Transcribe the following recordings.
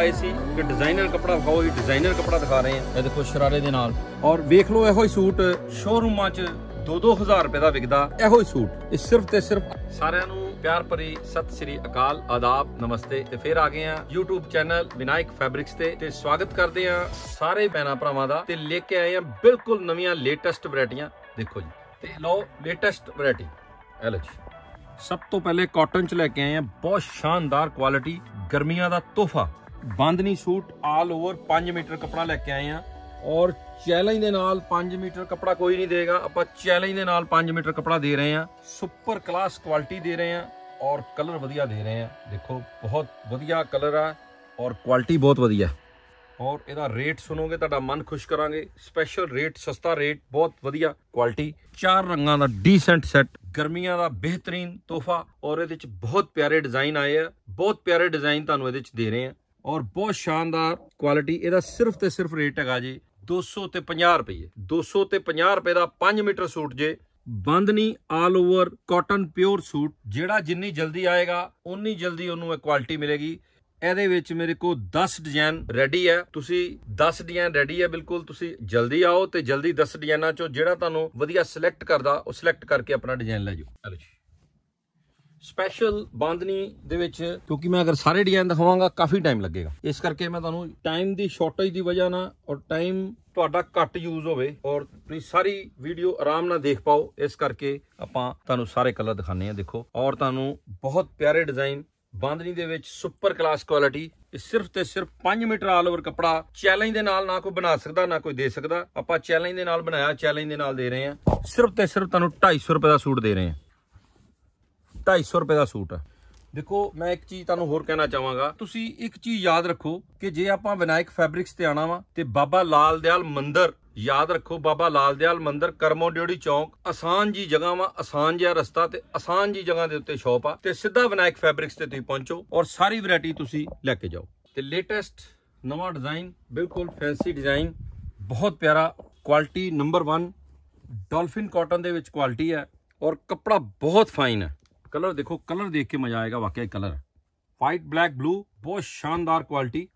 ਆਏ ਸੀ ਕਿ ਡਿਜ਼ਾਈਨਰ ਕਪੜਾ ਦਿਖਾਓ ਇਹ ਡਿਜ਼ਾਈਨਰ ਕਪੜਾ ਦਿਖਾ ਰਹੇ ਆ ਇਹ ਦੇਖੋ ਸ਼ਰਾਰੇ ਦੇ ਨਾਲ ਔਰ ਵੇਖ ਲਓ ਇਹੋ ਹੀ ਸੂਟ ਸ਼ੋਰੂਮਾਂ 'ਚ 2-2000 ਰੁਪਏ ਦਾ ਵਿਕਦਾ ਇਹੋ ਹੀ ਸੂਟ ਇਹ ਸਿਰਫ ਤੇ ਸਿਰਫ ਸਾਰਿਆਂ ਨੂੰ ਪਿਆਰ ਭਰੀ ਸਤਿ ਸ੍ਰੀ ਅਕਾਲ ਆਦਾਬ ਨਮਸਤੇ ਤੇ ਫੇਰ ਆ ਗਏ ਆ YouTube ਚੈਨਲ ਵਿਨਾਇਕ ਫੈਬਰਿਕਸ ਤੇ ਤੇ ਸਵਾਗਤ ਕਰਦੇ ਆ ਸਾਰੇ ਭੈਣਾ ਭਰਾਵਾਂ ਦਾ ਤੇ ਲੈ ਕੇ ਆਏ ਆ ਬਿਲਕੁਲ ਨਵੀਆਂ ਲੇਟੈਸਟ ਵੈਰਾਈਟੀਆਂ ਦੇਖੋ ਜੀ ਤੇ ਲਓ ਲੇਟੈਸਟ ਵੈਰਾਈਟੀ ਇਹ ਲਓ ਜੀ ਸਭ ਤੋਂ ਪਹਿਲੇ ਕਾਟਨ ਚ ਲੈ ਕੇ ਆਏ ਆ ਬਹੁਤ ਸ਼ਾਨਦਾਰ ਕੁਆਲਿਟੀ ਗਰਮੀਆਂ ਦਾ ਤੋਹਫਾ bandhani suit all over 5 metre ਕਪੜਾ ਲੈ ਕੇ ਆਏ ਆ ਔਰ ਚੈਲੰਜ ਦੇ ਨਾਲ 5 ਮੀਟਰ ਕਪੜਾ ਕੋਈ ਨਹੀਂ ਦੇਗਾ ਆਪਾਂ ਚੈਲੰਜ ਦੇ ਨਾਲ 5 ਮੀਟਰ ਕਪੜਾ ਦੇ ਰਹੇ ਆ ਸੁਪਰ ਕਲਾਸ ਕੁਆਲਿਟੀ ਦੇ ਰਹੇ ਆ ਔਰ ਕਲਰ ਵਧੀਆ ਦੇ ਰਹੇ ਆ ਦੇਖੋ ਬਹੁਤ ਵਧੀਆ ਕਲਰ ਆ ਔਰ ਕੁਆਲਿਟੀ ਬਹੁਤ ਵਧੀਆ ਔਰ ਇਹਦਾ ਰੇਟ ਸੁਣੋਗੇ ਤੁਹਾਡਾ ਮਨ ਖੁਸ਼ ਕਰਾਂਗੇ ਸਪੈਸ਼ਲ ਰੇਟ ਸਸਤਾ ਰੇਟ ਬਹੁਤ ਵਧੀਆ ਕੁਆਲਿਟੀ ਚਾਰ ਰੰਗਾਂ ਦਾ ਡੀਸੈਂਟ ਸੈੱਟ ਗਰਮੀਆਂ ਦਾ ਬਿਹਤਰੀਨ ਤੋਹਫਾ ਔਰ ਇਹਦੇ ਵਿੱਚ ਬਹੁਤ ਪਿਆਰੇ ਡਿਜ਼ਾਈਨ ਆਏ ਆ ਬਹੁਤ ਪਿਆਰੇ ਡਿਜ਼ਾਈਨ ਤੁਹਾਨੂੰ ਇਹਦੇ ਵਿੱਚ ਦੇ ਰਹੇ ਆ ਔਰ ਬਹੁਤ ਸ਼ਾਨਦਾਰ ਕੁਆਲਿਟੀ ਇਹਦਾ ਸਿਰਫ ਤੇ ਸਿਰਫ ਰੇਟ ਹੈਗਾ ਜੀ 200 ਤੇ 50 ਰੁਪਏ 200 ਤੇ 50 ਰੁਪਏ ਦਾ 5 ਮੀਟਰ ਸੂਟ ਜੇ bandhani all over cotton pure suit ਜਿਹੜਾ ਜਿੰਨੀ ਜਲਦੀ ਆਏਗਾ ਉਨੀ ਜਲਦੀ ਉਹਨੂੰ ਇਹ ਕੁਆਲਿਟੀ ਮਿਲੇਗੀ ਇਹਦੇ ਵਿੱਚ ਮੇਰੇ ਕੋਲ 10 ਡਿਜ਼ਾਈਨ ਰੈਡੀ ਹੈ ਤੁਸੀਂ 10 ਡਿਜ਼ਾਈਨ ਰੈਡੀ ਹੈ ਬਿਲਕੁਲ ਤੁਸੀਂ ਜਲਦੀ ਆਓ ਤੇ ਜਲਦੀ 10 ਡਿਜ਼ਾਈਨਾਂ ਚੋਂ ਜਿਹੜਾ ਤੁਹਾਨੂੰ ਵਧੀਆ ਸਿਲੈਕਟ ਕਰਦਾ ਉਹ ਸਿਲੈਕਟ ਕਰਕੇ ਆਪਣਾ ਡਿਜ਼ਾਈਨ ਲੈ ਜਾਓ ਚਲੋ ਜੀ ਸਪੈਸ਼ਲ ਬੰਦਨੀ ਦੇ ਵਿੱਚ ਕਿਉਂਕਿ ਮੈਂ ਅਗਰ ਸਾਰੇ ਡਿਜ਼ਾਈਨ ਦਿਖਾਵਾਂਗਾ ਕਾਫੀ ਟਾਈਮ ਲੱਗੇਗਾ ਇਸ ਕਰਕੇ ਮੈਂ ਤੁਹਾਨੂੰ ਟਾਈਮ ਦੀ ਸ਼ਾਰਟੇਜ ਦੀ ਵਜ੍ਹਾ ਨਾਲ ਔਰ ਟਾਈਮ ਤੁਹਾਡਾ ਘੱਟ ਯੂਜ਼ ਹੋਵੇ ਔਰ ਤੁਸੀਂ ਸਾਰੀ ਵੀਡੀਓ ਆਰਾਮ ਨਾਲ ਦੇਖ ਪਾਓ ਇਸ ਕਰਕੇ ਆਪਾਂ ਤੁਹਾਨੂੰ ਸਾਰੇ ਕਲਰ ਦਿਖਾਣੇ ਆ ਦੇਖੋ ਔਰ ਤੁਹਾਨੂੰ ਬਹੁਤ ਪਿਆਰੇ ਡਿਜ਼ਾਈਨ ਬੰਦਨੀ ਦੇ ਵਿੱਚ ਸੁਪਰ ਕਲਾਸ ਕੁਆਲਿਟੀ ਸਿਰਫ ਤੇ ਸਿਰਫ 5 ਮੀਟਰ ਆਲ ਓਵਰ ਕਪੜਾ ਚੈਲੰਜ ਦੇ ਨਾਲ ਨਾ ਕੋਈ ਬਣਾ ਸਕਦਾ ਨਾ ਕੋਈ ਦੇ ਸਕਦਾ ਆਪਾਂ ਚੈਲੰਜ ਦੇ ਨਾਲ ਬਣਾਇਆ ਚੈਲੰਜ ਦੇ ਨਾਲ ਦੇ ਰਹੇ ਆ ਸਿਰਫ ਤੇ ਸਿਰਫ ਤੁਹਾਨੂੰ 250 ਰੁਪਏ ਦਾ ਸੂਟ ਦੇ ਰਹੇ ਆ 250 ਰੁਪਏ ਦਾ ਸੂਟ ਆ ਦੇਖੋ ਮੈਂ ਇੱਕ ਚੀਜ਼ ਤੁਹਾਨੂੰ ਹੋਰ ਕਹਿਣਾ ਚਾਹਾਂਗਾ ਤੁਸੀਂ ਇੱਕ ਚੀਜ਼ ਯਾਦ ਰੱਖੋ ਕਿ ਜੇ ਆਪਾਂ ਵਿਨਾਇਕ ਫੈਬਰਿਕਸ ਤੇ ਆਣਾ ਵਾ ਤੇ ਬਾਬਾ ਲਾਲ ਦਿਆਲ ਮੰਦਿਰ ਯਾਦ ਰੱਖੋ ਬਾਬਾ ਲਾਲ ਦਿਆਲ ਮੰਦਿਰ ਕਰਮੋ ਡਿਓੜੀ ਚੌਂਕ ਆਸਾਨ ਜੀ ਜਗ੍ਹਾ ਵਾ ਆਸਾਨ ਜਿਹਾ ਰਸਤਾ ਤੇ ਆਸਾਨ ਜੀ ਜਗ੍ਹਾ ਦੇ ਉੱਤੇ ਸ਼ਾਪ ਆ ਤੇ ਸਿੱਧਾ ਵਿਨਾਇਕ ਫੈਬਰਿਕਸ ਤੇ ਤੁਸੀਂ ਪਹੁੰਚੋ ਔਰ ਸਾਰੀ ਵੈਰਾਈਟੀ ਤੁਸੀਂ ਲੈ ਕੇ ਜਾਓ ਤੇ ਲੇਟੈਸਟ ਨਵਾਂ ਡਿਜ਼ਾਈਨ ਬਿਲਕੁਲ ਫੈਂਸੀ ਡਿਜ਼ਾਈਨ ਬਹੁਤ ਪਿਆਰਾ ਕੁਆਲਿਟੀ ਨੰਬਰ 1 ਡਾਲਫਿਨ ਕਾਟਨ ਦੇ ਵਿੱਚ ਕੁਆਲਿਟੀ ਹੈ ਔਰ ਕੱਪੜਾ ਬਹੁਤ ਫਾਈਨ ਹੈ कलर देखो कलर देख के मजा आएगा वाकई कलर वाइट ब्लैक ब्लू बहुत शानदार क्वालिटी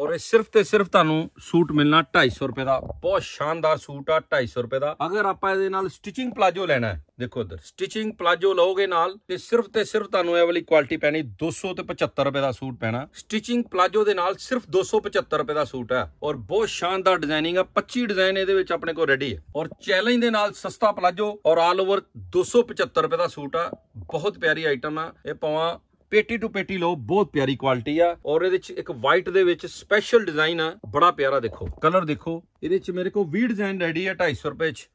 ਔਰ ਇਹ ਸਿਰਫ ਤੇ ਸਿਰਫ ਤੁਹਾਨੂੰ ਸੂਟ ਮਿਲਣਾ 250 ਰੁਪਏ ਦਾ ਬਹੁਤ ਸ਼ਾਨਦਾਰ ਸੂਟ ਆ 250 ਰੁਪਏ ਦਾ ਅਗਰ ਆਪਾਂ ਇਹਦੇ ਨਾਲ ਸਟਿਚਿੰਗ ਪਲਾਜੋ ਲੈਣਾ ਹੈ ਦੇਖੋ ਇਧਰ ਸਟਿਚਿੰਗ ਪਲਾਜੋ ਲਓਗੇ ਨਾਲ ਤੇ ਸਿਰਫ ਤੇ ਸਿਰਫ ਤੁਹਾਨੂੰ ਇਹ ਵਾਲੀ ਕੁਆਲਿਟੀ ਪੈਣੀ 200 ਤੇ 75 ਰੁਪਏ ਦਾ ਸੂਟ ਪੈਣਾ ਸਟਿਚਿੰਗ ਪਲਾਜੋ ਦੇ ਨਾਲ ਸਿਰਫ 275 ਰੁਪਏ ਦਾ ਸੂਟ ਆ ਔਰ ਬਹੁਤ ਸ਼ਾਨਦਾਰ ਡਿਜ਼ਾਈਨਿੰਗ ਆ 25 ਡਿਜ਼ਾਈਨ ਇਹਦੇ ਵਿੱਚ ਆਪਣੇ ਕੋਲ ਰੈਡੀ ਹੈ ਔਰ ਚੈਲੰਜ ਦੇ ਨਾਲ ਸਸਤਾ ਪਲਾਜੋ ਔਰ ਆਲ ਓਵਰ 275 ਰੁਪਏ ਦਾ ਸੂਟ ਆ ਬਹੁਤ ਪਿਆਰੀ ਆਈਟਮ ਆ ਇਹ ਪਾਵਾਂ ਪੇਟੀ ਟੂ ਪੇਟੀ ਲਓ ਬਹੁਤ ਪਿਆਰੀ ਕੁਆਲਿਟੀ ਆ ਔਰ ਇਹਦੇ ਵਿੱਚ ਇੱਕ ਵਾਈਟ ਦੇ ਵਿੱਚ ਸਪੈਸ਼ਲ ਡਿਜ਼ਾਈਨ ਆ ਬੜਾ ਪਿਆਰਾ ਦੇਖੋ ਕਲਰ ਦੇਖੋ ਇਹਦੇ ਵਿੱਚ ਮੇਰੇ ਕੋ 20 ਡਿਜ਼ਾਈਨ ਰੈਡੀ ਆ 250 ਰੁਪਏ ਚ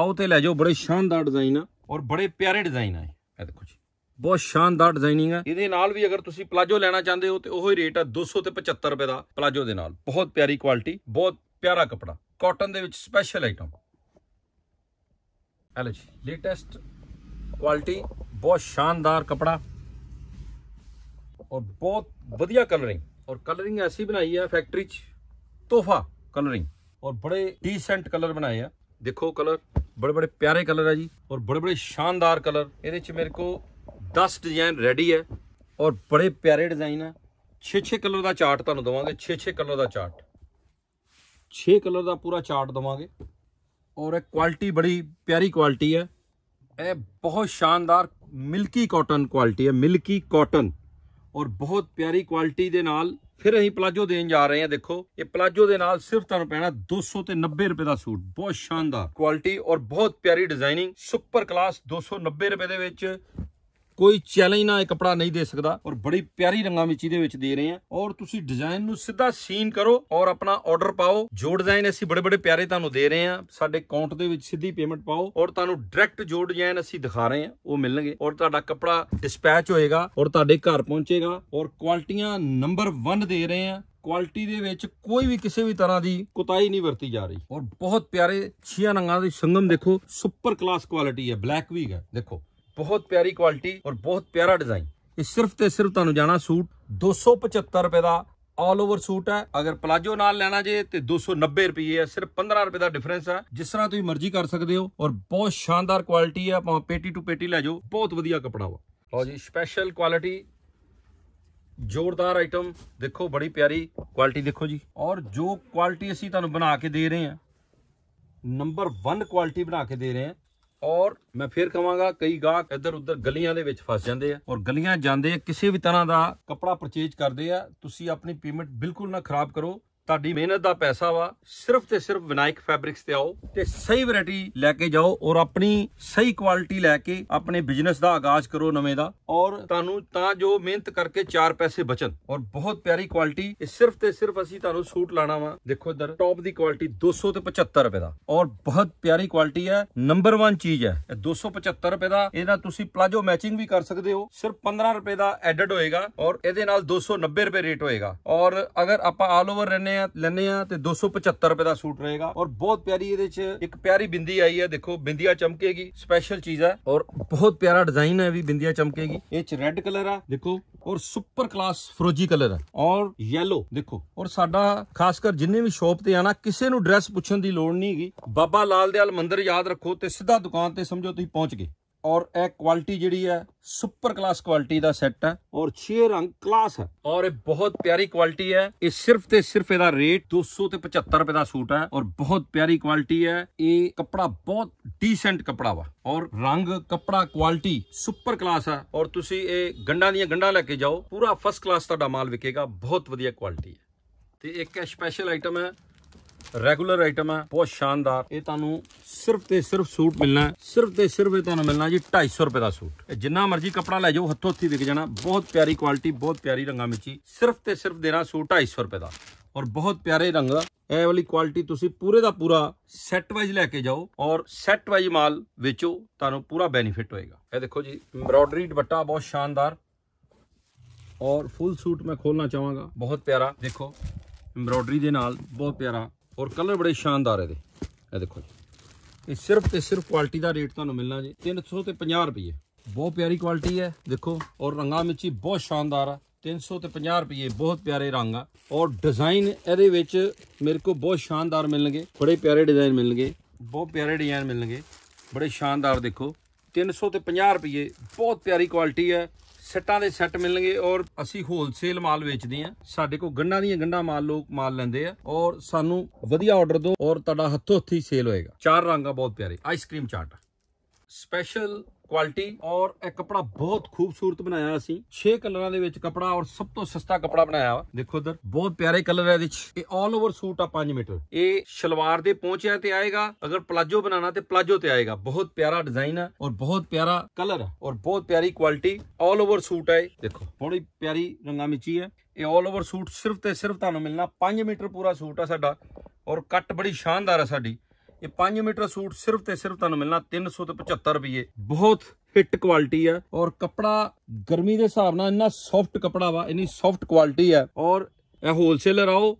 ਆਓ ਤੇ ਲੈ ਜਾਓ ਬੜੇ ਸ਼ਾਨਦਾਰ ਡਿਜ਼ਾਈਨ ਆ ਔਰ ਬੜੇ ਪਿਆਰੇ ਡਿਜ਼ਾਈਨ ਆ ਇਹ ਦੇਖੋ ਜੀ ਬਹੁਤ ਸ਼ਾਨਦਾਰ ਡਿਜ਼ਾਈਨਿੰਗ ਆ ਇਹਦੇ ਨਾਲ ਵੀ ਅਗਰ ਤੁਸੀਂ ਪਲਾਜੋ ਲੈਣਾ ਚਾਹੁੰਦੇ ਹੋ ਤੇ ਉਹ ਹੀ ਰੇਟ ਆ 200 ਤੇ 75 ਰੁਪਏ ਦਾ ਪਲਾਜੋ ਦੇ ਨਾਲ ਬਹੁਤ ਪਿਆਰੀ ਕੁਆਲਿਟੀ ਬਹੁਤ ਪਿਆਰਾ ਕਪੜਾ ਕਾਟਨ ਦੇ ਵਿੱਚ ਸਪੈਸ਼ਲ ਆਈਟਮ ਹੈਲੋ ਜੀ ਲੇਟੈਸਟ ਕੁਆਲਿਟੀ ਬਹੁਤ ਸ਼ਾਨਦਾਰ ਕਪੜਾ ਔਰ ਬਹੁਤ ਵਧੀਆ ਕਲਰਿੰਗ ਔਰ ਕਲਰਿੰਗ ਐਸੀ ਬਣਾਈ ਆ ਫੈਕਟਰੀ 'ਚ ਤੋਹਫਾ ਕਲਰਿੰਗ ਔਰ ਬੜੇ ਡੀਸੈਂਟ ਕਲਰ ਬਣਾਏ ਆ ਦੇਖੋ ਕਲਰ ਬੜੇ ਬੜੇ ਪਿਆਰੇ ਕਲਰ ਆ ਜੀ ਔਰ ਬੜੇ ਬੜੇ ਸ਼ਾਨਦਾਰ ਕਲਰ ਇਹਦੇ 'ਚ ਮੇਰੇ ਕੋ 10 ਡਿਜ਼ਾਈਨ ਰੈਡੀ ਹੈ ਔਰ ਬੜੇ ਪਿਆਰੇ ਡਿਜ਼ਾਈਨ ਆ 6-6 ਕਲਰ ਦਾ ਚਾਰਟ ਤੁਹਾਨੂੰ ਦਵਾਂਗੇ 6-6 ਕਲਰ ਦਾ ਚਾਰਟ 6 ਕਲਰ ਦਾ ਪੂਰਾ ਚਾਰਟ ਦਵਾਂਗੇ ਔਰ ਇਹ ਕੁਆਲਿਟੀ ਬੜੀ ਪਿਆਰੀ ਕੁਆਲਿਟੀ ਹੈ ਇਹ ਬਹੁਤ ਸ਼ਾਨਦਾਰ ਮਿਲਕੀ ਕਾਟਨ ਕੁਆਲਿਟੀ ਹੈ ਮਿਲਕੀ ਕਾਟਨ ਔਰ ਬਹੁਤ ਪਿਆਰੀ ਕੁਆਲਿਟੀ ਦੇ ਨਾਲ ਫਿਰ ਅਸੀਂ ਪਲਾਜੋ ਦੇਣ ਜਾ ਰਹੇ ਹਾਂ ਦੇਖੋ ਇਹ ਪਲਾਜੋ ਦੇ ਨਾਲ ਸਿਰਫ ਤੁਹਾਨੂੰ ਪੈਣਾ 200 ਤੇ 90 ਰੁਪਏ ਦਾ ਸੂਟ ਬਹੁਤ ਸ਼ਾਨਦਾਰ ਕੁਆਲਿਟੀ ਔਰ ਬਹੁਤ ਪਿਆਰੀ ਡਿਜ਼ਾਈਨਿੰਗ ਸੁਪਰ ਕਲਾਸ 290 ਰੁਪਏ ਦੇ ਵਿੱਚ ਕੋਈ ਚੈਲੰਜ ਨਾ ਇਹ ਕਪੜਾ ਨਹੀਂ ਦੇ ਸਕਦਾ ਔਰ ਬੜੀ ਪਿਆਰੀ ਰੰਗਾਂ ਵਿੱਚ ਇਹਦੇ ਵਿੱਚ ਦੇ ਰਹੇ ਆ ਔਰ ਤੁਸੀਂ ਡਿਜ਼ਾਈਨ ਨੂੰ ਸਿੱਧਾ ਸੀਨ ਕਰੋ ਔਰ ਆਪਣਾ ਆਰਡਰ ਪਾਓ ਜੋ ਡਿਜ਼ਾਈਨ ਅਸੀਂ ਬੜੇ ਬੜੇ ਪਿਆਰੇ ਤੁਹਾਨੂੰ ਦੇ ਰਹੇ ਆ ਸਾਡੇ ਅਕਾਊਂਟ ਦੇ ਵਿੱਚ ਸਿੱਧੀ ਪੇਮੈਂਟ ਪਾਓ ਔਰ ਤੁਹਾਨੂੰ ਡਾਇਰੈਕਟ ਜੋ ਡਿਜ਼ਾਈਨ ਅਸੀਂ ਦਿਖਾ ਰਹੇ ਆ ਉਹ ਮਿਲਣਗੇ ਔਰ ਤੁਹਾਡਾ ਕਪੜਾ ਡਿਸਪੈਚ ਹੋਏਗਾ ਔਰ ਤੁਹਾਡੇ ਘਰ ਪਹੁੰਚੇਗਾ ਔਰ ਕੁਆਲਿਟੀਆਂ ਨੰਬਰ 1 ਦੇ ਰਹੇ ਆ ਕੁਆਲਿਟੀ ਦੇ ਵਿੱਚ ਕੋਈ ਵੀ ਕਿਸੇ ਵੀ ਤਰ੍ਹਾਂ ਦੀ ਕੁਤਾਈ ਨਹੀਂ ਵਰਤੀ ਜਾ ਰਹੀ ਔਰ ਬਹੁਤ ਪਿਆਰੇ ਛੀਆਂ ਰੰਗਾਂ ਦੇ ਸੰਗਮ ਦੇਖੋ ਸੁਪਰ ਕਲਾਸ ਕੁਆਲਿਟੀ ਹੈ ਬਲੈਕ ਵੀ ਹੈ ਦੇਖੋ ਬਹੁਤ ਪਿਆਰੀ ਕੁਆਲਿਟੀ ਔਰ ਬਹੁਤ ਪਿਆਰਾ ਡਿਜ਼ਾਈਨ ਇਹ ਸਿਰਫ ਤੇ ਸਿਰਫ ਤੁਹਾਨੂੰ ਜਾਣਾ ਸੂਟ 275 ਰੁਪਏ ਦਾ ਆਲ ਓਵਰ ਸੂਟ ਹੈ ਅਗਰ ਪਲਾਜੋ ਨਾਲ ਲੈਣਾ ਜੇ ਤੇ 290 ਰੁਪਏ ਹੈ ਸਿਰਫ 15 ਰੁਪਏ ਦਾ ਡਿਫਰੈਂਸ ਹੈ ਜਿਸ ਤਰ੍ਹਾਂ ਤੁਸੀਂ ਮਰਜ਼ੀ ਕਰ ਸਕਦੇ ਹੋ ਔਰ ਬਹੁਤ ਸ਼ਾਨਦਾਰ ਕੁਆਲਿਟੀ ਹੈ ਆਪਾਂ ਪੇਟੀ ਟੂ ਪੇਟੀ ਲੈ ਜਾਓ ਬਹੁਤ ਵਧੀਆ ਕਪੜਾ ਵਾ ਲਓ ਜੀ ਸਪੈਸ਼ਲ ਕੁਆਲਿਟੀ ਜ਼ੋਰਦਾਰ ਆਈਟਮ ਦੇਖੋ ਬੜੀ ਪਿਆਰੀ ਕੁਆਲਿਟੀ ਦੇਖੋ ਜੀ ਔਰ ਜੋ ਕੁਆਲਿਟੀ ਅਸੀਂ ਤੁਹਾਨੂੰ ਬਣਾ ਕੇ ਦੇ ਰਹੇ ਹਾਂ ਨੰਬਰ 1 ਕੁਆਲਿਟੀ ਬਣਾ ਕੇ ਦੇ ਰਹੇ ਹਾਂ ਔਰ ਮੈਂ ਫੇਰ ਕਹਾਂਗਾ ਕਈ ਗਾਹਕ ਇੱਧਰ ਉੱਧਰ ਗਲੀਆਂ ਦੇ ਵਿੱਚ ਫਸ ਜਾਂਦੇ ਆ ਔਰ ਗਲੀਆਂ ਜਾਂਦੇ ਕਿਸੇ ਵੀ ਤਰ੍ਹਾਂ ਦਾ ਕੱਪੜਾ ਪਰਚੇਜ ਕਰਦੇ ਆ ਤੁਸੀਂ ਆਪਣੀ ਪੇਮੈਂਟ ਬਿਲਕੁਲ ਨਾ ਖਰਾਬ ਕਰੋ ਤੁਹਾਡੀ ਮਿਹਨਤ ਦਾ ਪੈਸਾ ਵਾ ਸਿਰਫ ਤੇ ਸਿਰਫ ਵਿਨਾਇਕ ਫੈਬਰਿਕਸ ਤੇ ਆਓ ਤੇ ਸਹੀ ਵੈਰਾਈਟੀ ਲੈ ਕੇ ਜਾਓ ਔਰ ਆਪਣੀ ਸਹੀ ਕੁਆਲਿਟੀ ਲੈ ਕੇ ਆਪਣੇ ਬਿਜ਼ਨਸ ਦਾ ਆਗਾਜ਼ ਕਰੋ ਨਵੇਂ ਦਾ ਔਰ ਤੁਹਾਨੂੰ ਤਾਂ ਜੋ ਮਿਹਨਤ ਕਰਕੇ ਚਾਰ ਪੈਸੇ ਬਚਣ ਔਰ ਬਹੁਤ ਪਿਆਰੀ ਕੁਆਲਿਟੀ ਇਹ ਸਿਰਫ ਤੇ ਸਿਰਫ ਅਸੀਂ ਤੁਹਾਨੂੰ ਸੂਟ ਲਾਣਾ ਵਾ ਦੇਖੋ ਇਧਰ ਟੌਪ ਦੀ ਕੁਆਲਿਟੀ 275 ਰੁਪਏ ਦਾ ਔਰ ਬਹੁਤ ਪਿਆਰੀ ਕੁਆਲਿਟੀ ਹੈ ਨੰਬਰ 1 ਚੀਜ਼ ਹੈ ਇਹ 275 ਰੁਪਏ ਦਾ ਇਹਦਾ ਤੁਸੀਂ ਪਲਾਜੋ ਮੈਚਿੰਗ ਵੀ ਕਰ ਸਕਦੇ ਹੋ ਸਿਰਫ 15 ਰੁਪਏ ਦਾ ਐਡਡ ਹੋਏਗਾ ਔਰ ਇਹਦੇ ਨਾਲ 290 ਰੁਪਏ ਰੇਟ ਹੋਏਗਾ ਔਰ ਅਗਰ ਆਪਾਂ ਆਲ ਓਵਰ ਰਹਿੰਦੇ ਲੈਣੇ ਆ ਲੈਣੇ ਆ ਤੇ 275 ਰੁਪਏ ਦਾ ਸੂਟ ਰਹੇਗਾ ਔਰ ਬਹੁਤ ਪਿਆਰੀ ਇਹਦੇ ਚ ਇੱਕ ਪਿਆਰੀ ਬਿੰਦੀ ਆਈ ਹੈ ਦੇਖੋ ਬਿੰਦੀਆਂ ਚਮਕੇਗੀ ਸਪੈਸ਼ਲ ਚੀਜ਼ ਹੈ ਔਰ ਬਹੁਤ ਪਿਆਰਾ ਡਿਜ਼ਾਈਨ ਹੈ ਵੀ ਬਿੰਦੀਆਂ ਚਮਕੇਗੀ ਇਹ ਚ ਰੈੱਡ ਕਲਰ ਆ ਦੇਖੋ ਔਰ ਸੁਪਰ ਕਲਾਸ ਫਰੋਜੀ ਕਲਰ ਹੈ ਔਰ ਯੈਲੋ ਦੇਖੋ ਔਰ ਸਾਡਾ ਖਾਸ ਕਰ ਜਿੰਨੇ ਵੀ ਸ਼ੋਪ ਤੇ ਆਣਾ ਕਿਸੇ ਨੂੰ ਡਰੈਸ ਪੁੱਛਣ ਦੀ ਲੋੜ ਨਹੀਂ ਹੈਗੀ ਬਾਬਾ ਲਾਲ ਦੇਵਾਲ ਮੰਦਿਰ ਯਾਦ ਰੱਖੋ ਤੇ ਸਿੱਧਾ ਦੁਕਾਨ ਤੇ ਸਮਝੋ ਤੁਸੀਂ ਪਹੁੰਚ ਗਏ ਔਰ ਇਹ ਕੁਆਲਿਟੀ ਜਿਹੜੀ ਹੈ ਸੁਪਰ ਕਲਾਸ ਕੁਆਲਿਟੀ ਦਾ ਸੈੱਟ ਹੈ ਔਰ 6 ਰੰਗ ਕਲਾਸ ਹੈ ਔਰ ਇਹ ਬਹੁਤ ਪਿਆਰੀ ਕੁਆਲਿਟੀ ਹੈ ਇਹ ਸਿਰਫ ਤੇ ਸਿਰਫ ਇਹਦਾ ਰੇਟ 275 ਰੁਪਏ ਦਾ ਸੂਟ ਹੈ ਔਰ ਬਹੁਤ ਪਿਆਰੀ ਕੁਆਲਿਟੀ ਹੈ ਇਹ ਕੱਪੜਾ ਬਹੁਤ ਡੀਸੈਂਟ ਕੱਪੜਾ ਵਾ ਔਰ ਰੰਗ ਕੱਪੜਾ ਕੁਆਲਿਟੀ ਸੁਪਰ ਕਲਾਸ ਹੈ ਔਰ ਤੁਸੀਂ ਇਹ ਗੰਡਾਂ ਦੀਆਂ ਗੰਡਾਂ ਲੈ ਕੇ ਜਾਓ ਪੂਰਾ ਫਸਟ ਕਲਾਸ ਤੁਹਾਡਾ ਮਾਲ ਵਿਕੇਗਾ ਬਹੁਤ ਵਧੀਆ ਕੁਆਲਿਟੀ ਹੈ ਤੇ ਇੱਕ ਸਪੈਸ਼ਲ ਆਈਟਮ ਹੈ ਰੈਗੂਲਰ ਆਈਟਮ ਹੈ ਬਹੁਤ ਸ਼ਾਨਦਾਰ ਇਹ ਤੁਹਾਨੂੰ ਸਿਰਫ ਤੇ ਸਿਰਫ ਸੂਟ ਮਿਲਣਾ ਸਿਰਫ ਤੇ ਸਿਰਫ ਇਹ ਤੁਹਾਨੂੰ ਮਿਲਣਾ ਜੀ 250 ਰੁਪਏ ਦਾ ਸੂਟ ਜਿੰਨਾ ਮਰਜ਼ੀ ਕਪੜਾ ਲੈ ਜਾਓ ਹੱਥੋਂ ਹੱਥੀ ਵਿਕ ਜਾਣਾ ਬਹੁਤ ਪਿਆਰੀ ਕੁਆਲਿਟੀ ਬਹੁਤ ਪਿਆਰੀ ਰੰਗਾ ਮਿੱਚੀ ਸਿਰਫ ਤੇ ਸਿਰਫ ਦੇਣਾ ਸੂਟ 250 ਰੁਪਏ ਦਾ ਔਰ ਬਹੁਤ ਪਿਆਰੇ ਰੰਗ ਦਾ ਇਹ ਵਾਲੀ ਕੁਆਲਿਟੀ ਤੁਸੀਂ ਪੂਰੇ ਦਾ ਪੂਰਾ ਸੈੱਟ ਵਾਈਜ਼ ਲੈ ਕੇ ਜਾਓ ਔਰ ਸੈੱਟ ਵਾਈਜ਼ ਮਾਲ ਵੇਚੋ ਤੁਹਾਨੂੰ ਪੂਰਾ ਬੈਨੀਫਿਟ ਹੋਏਗਾ ਇਹ ਦੇਖੋ ਜੀ ਐਮਬਰਾਇਡਰੀ ਦੁਪੱਟਾ ਬਹੁਤ ਸ਼ਾਨਦਾਰ ਔਰ ਫੁੱਲ ਸੂਟ ਮੈਂ ਖੋਲਣਾ ਚਾਹਾਂਗਾ ਬਹੁਤ ਪਿਆਰਾ ਦੇਖੋ ਐਮਬ੍ਰੋਡਰੀ ਦੇ ਨਾਲ ਬਹੁਤ ਪਿਆਰਾ ਔਰ ਕਲਰ ਬੜੇ ਸ਼ਾਨਦਾਰ ਇਹਦੇ ਇਹ ਦੇਖੋ ਜੀ ਇਹ ਸਿਰਫ ਤੇ ਸਿਰਫ ਕੁਆਲਿਟੀ ਦਾ ਰੇਟ ਤੁਹਾਨੂੰ ਮਿਲਣਾ ਜੀ 300 ਤੇ 50 ਰੁਪਏ ਬਹੁਤ ਪਿਆਰੀ ਕੁਆਲਿਟੀ ਹੈ ਦੇਖੋ ਔਰ ਰੰਗਾਂ ਮਿੱਚੀ ਬਹੁਤ ਸ਼ਾਨਦਾਰ ਆ 300 ਤੇ 50 ਰੁਪਏ ਬਹੁਤ ਪਿਆਰੇ ਰੰਗ ਆ ਔਰ ਡਿਜ਼ਾਈਨ ਇਹਦੇ ਵਿੱਚ ਮੇਰੇ ਕੋ ਬਹੁਤ ਸ਼ਾਨਦਾਰ ਮਿਲਣਗੇ ਬੜੇ ਪਿਆਰੇ ਡਿਜ਼ਾਈਨ ਮਿਲਣਗੇ ਬਹੁਤ ਪਿਆਰੇ ਡਿਜ਼ਾਈਨ ਮਿਲਣਗੇ ਬੜੇ ਸ਼ਾਨਦਾਰ ਦੇਖੋ 300 ਤੇ 50 ਰੁਪਏ ਬਹੁਤ ਪਿਆਰੀ ਕੁਆਲਿਟੀ ਹੈ ਸੱਟਾਂ ਦੇ ਸੱਟ ਮਿਲਣਗੇ ਔਰ ਅਸੀਂ ਹੋਲਸੇਲ ਮਾਲ ਵੇਚਦੇ ਆ ਸਾਡੇ ਕੋਲ ਗੰਡਾਂ ਦੀਆਂ ਗੰਡਾਂ ਮਾਲ ਲੋਕ ਮਾਲ ਲੈਂਦੇ ਆ ਔਰ ਸਾਨੂੰ ਵਧੀਆ ਆਰਡਰ ਦਿਓ ਔਰ ਤੁਹਾਡਾ ਹੱਥੋਂ ਹੱਥੀ ਸੇਲ ਹੋਏਗਾ ਚਾਰ ਰੰਗਾ ਬਹੁਤ ਪਿਆਰੇ ਆਈਸਕ੍ਰੀਮ ਚਾਟ ਸਪੈਸ਼ਲ ਕੁਆਲਿਟੀ ਔਰ ਇਹ ਕਪੜਾ ਬਹੁਤ ਖੂਬਸੂਰਤ ਬਣਾਇਆ ਅਸੀਂ 6 ਕਲਰਾਂ ਦੇ ਵਿੱਚ ਕਪੜਾ ਔਰ ਸਭ ਤੋਂ ਸਸਤਾ ਕਪੜਾ ਬਣਾਇਆ ਵਾ ਦੇਖੋ ਇਧਰ ਬਹੁਤ ਪਿਆਰੇ ਕਲਰ ਹੈ ਇਹਦੇ ਵਿੱਚ ਇਹ 올 ਓਵਰ ਸੂਟ ਆ 5 ਮੀਟਰ ਇਹ ਸ਼ਲਵਾਰ ਦੇ ਪਹੁੰਚਿਆ ਤੇ ਆਏਗਾ ਅਗਰ ਪਲਾਜੋ ਬਣਾਣਾ ਤੇ ਪਲਾਜੋ ਤੇ ਆਏਗਾ ਬਹੁਤ ਪਿਆਰਾ ਡਿਜ਼ਾਈਨ ਹੈ ਔਰ ਬਹੁਤ ਪਿਆਰਾ ਕਲਰ ਹੈ ਔਰ ਬਹੁਤ ਪਿਆਰੀ ਕੁਆਲਿਟੀ 올 ਓਵਰ ਸੂਟ ਹੈ ਦੇਖੋ ਬੜੀ ਪਿਆਰੀ ਰੰਗਾ ਵਿੱਚ ਹੈ ਇਹ 올 ਓਵਰ ਸੂਟ ਸਿਰਫ ਤੇ ਸਿਰਫ ਤੁਹਾਨੂੰ ਮਿਲਣਾ 5 ਮੀਟਰ ਪੂਰਾ ਸੂਟ ਆ ਸਾਡਾ ਔਰ ਕੱਟ ਬੜੀ ਸ਼ਾਨਦਾਰ ਹੈ ਸਾਡੀ ਇਹ 5 ਮੀਟਰ ਸੂਟ ਸਿਰਫ ਤੇ ਸਿਰਫ ਤੁਹਾਨੂੰ ਮਿਲਣਾ 375 ਰੁਪਏ ਬਹੁਤ ਫਿੱਟ ਕੁਆਲਿਟੀ ਆ ਔਰ ਕਪੜਾ ਗਰਮੀ ਦੇ ਹਿਸਾਬ ਨਾਲ ਇੰਨਾ ਸੌਫਟ ਕਪੜਾ ਵਾ ਇੰਨੀ ਸੌਫਟ ਕੁਆਲਿਟੀ ਆ ਔਰ ਇਹ ਹੋਲਸੇਲਰ ਆਓ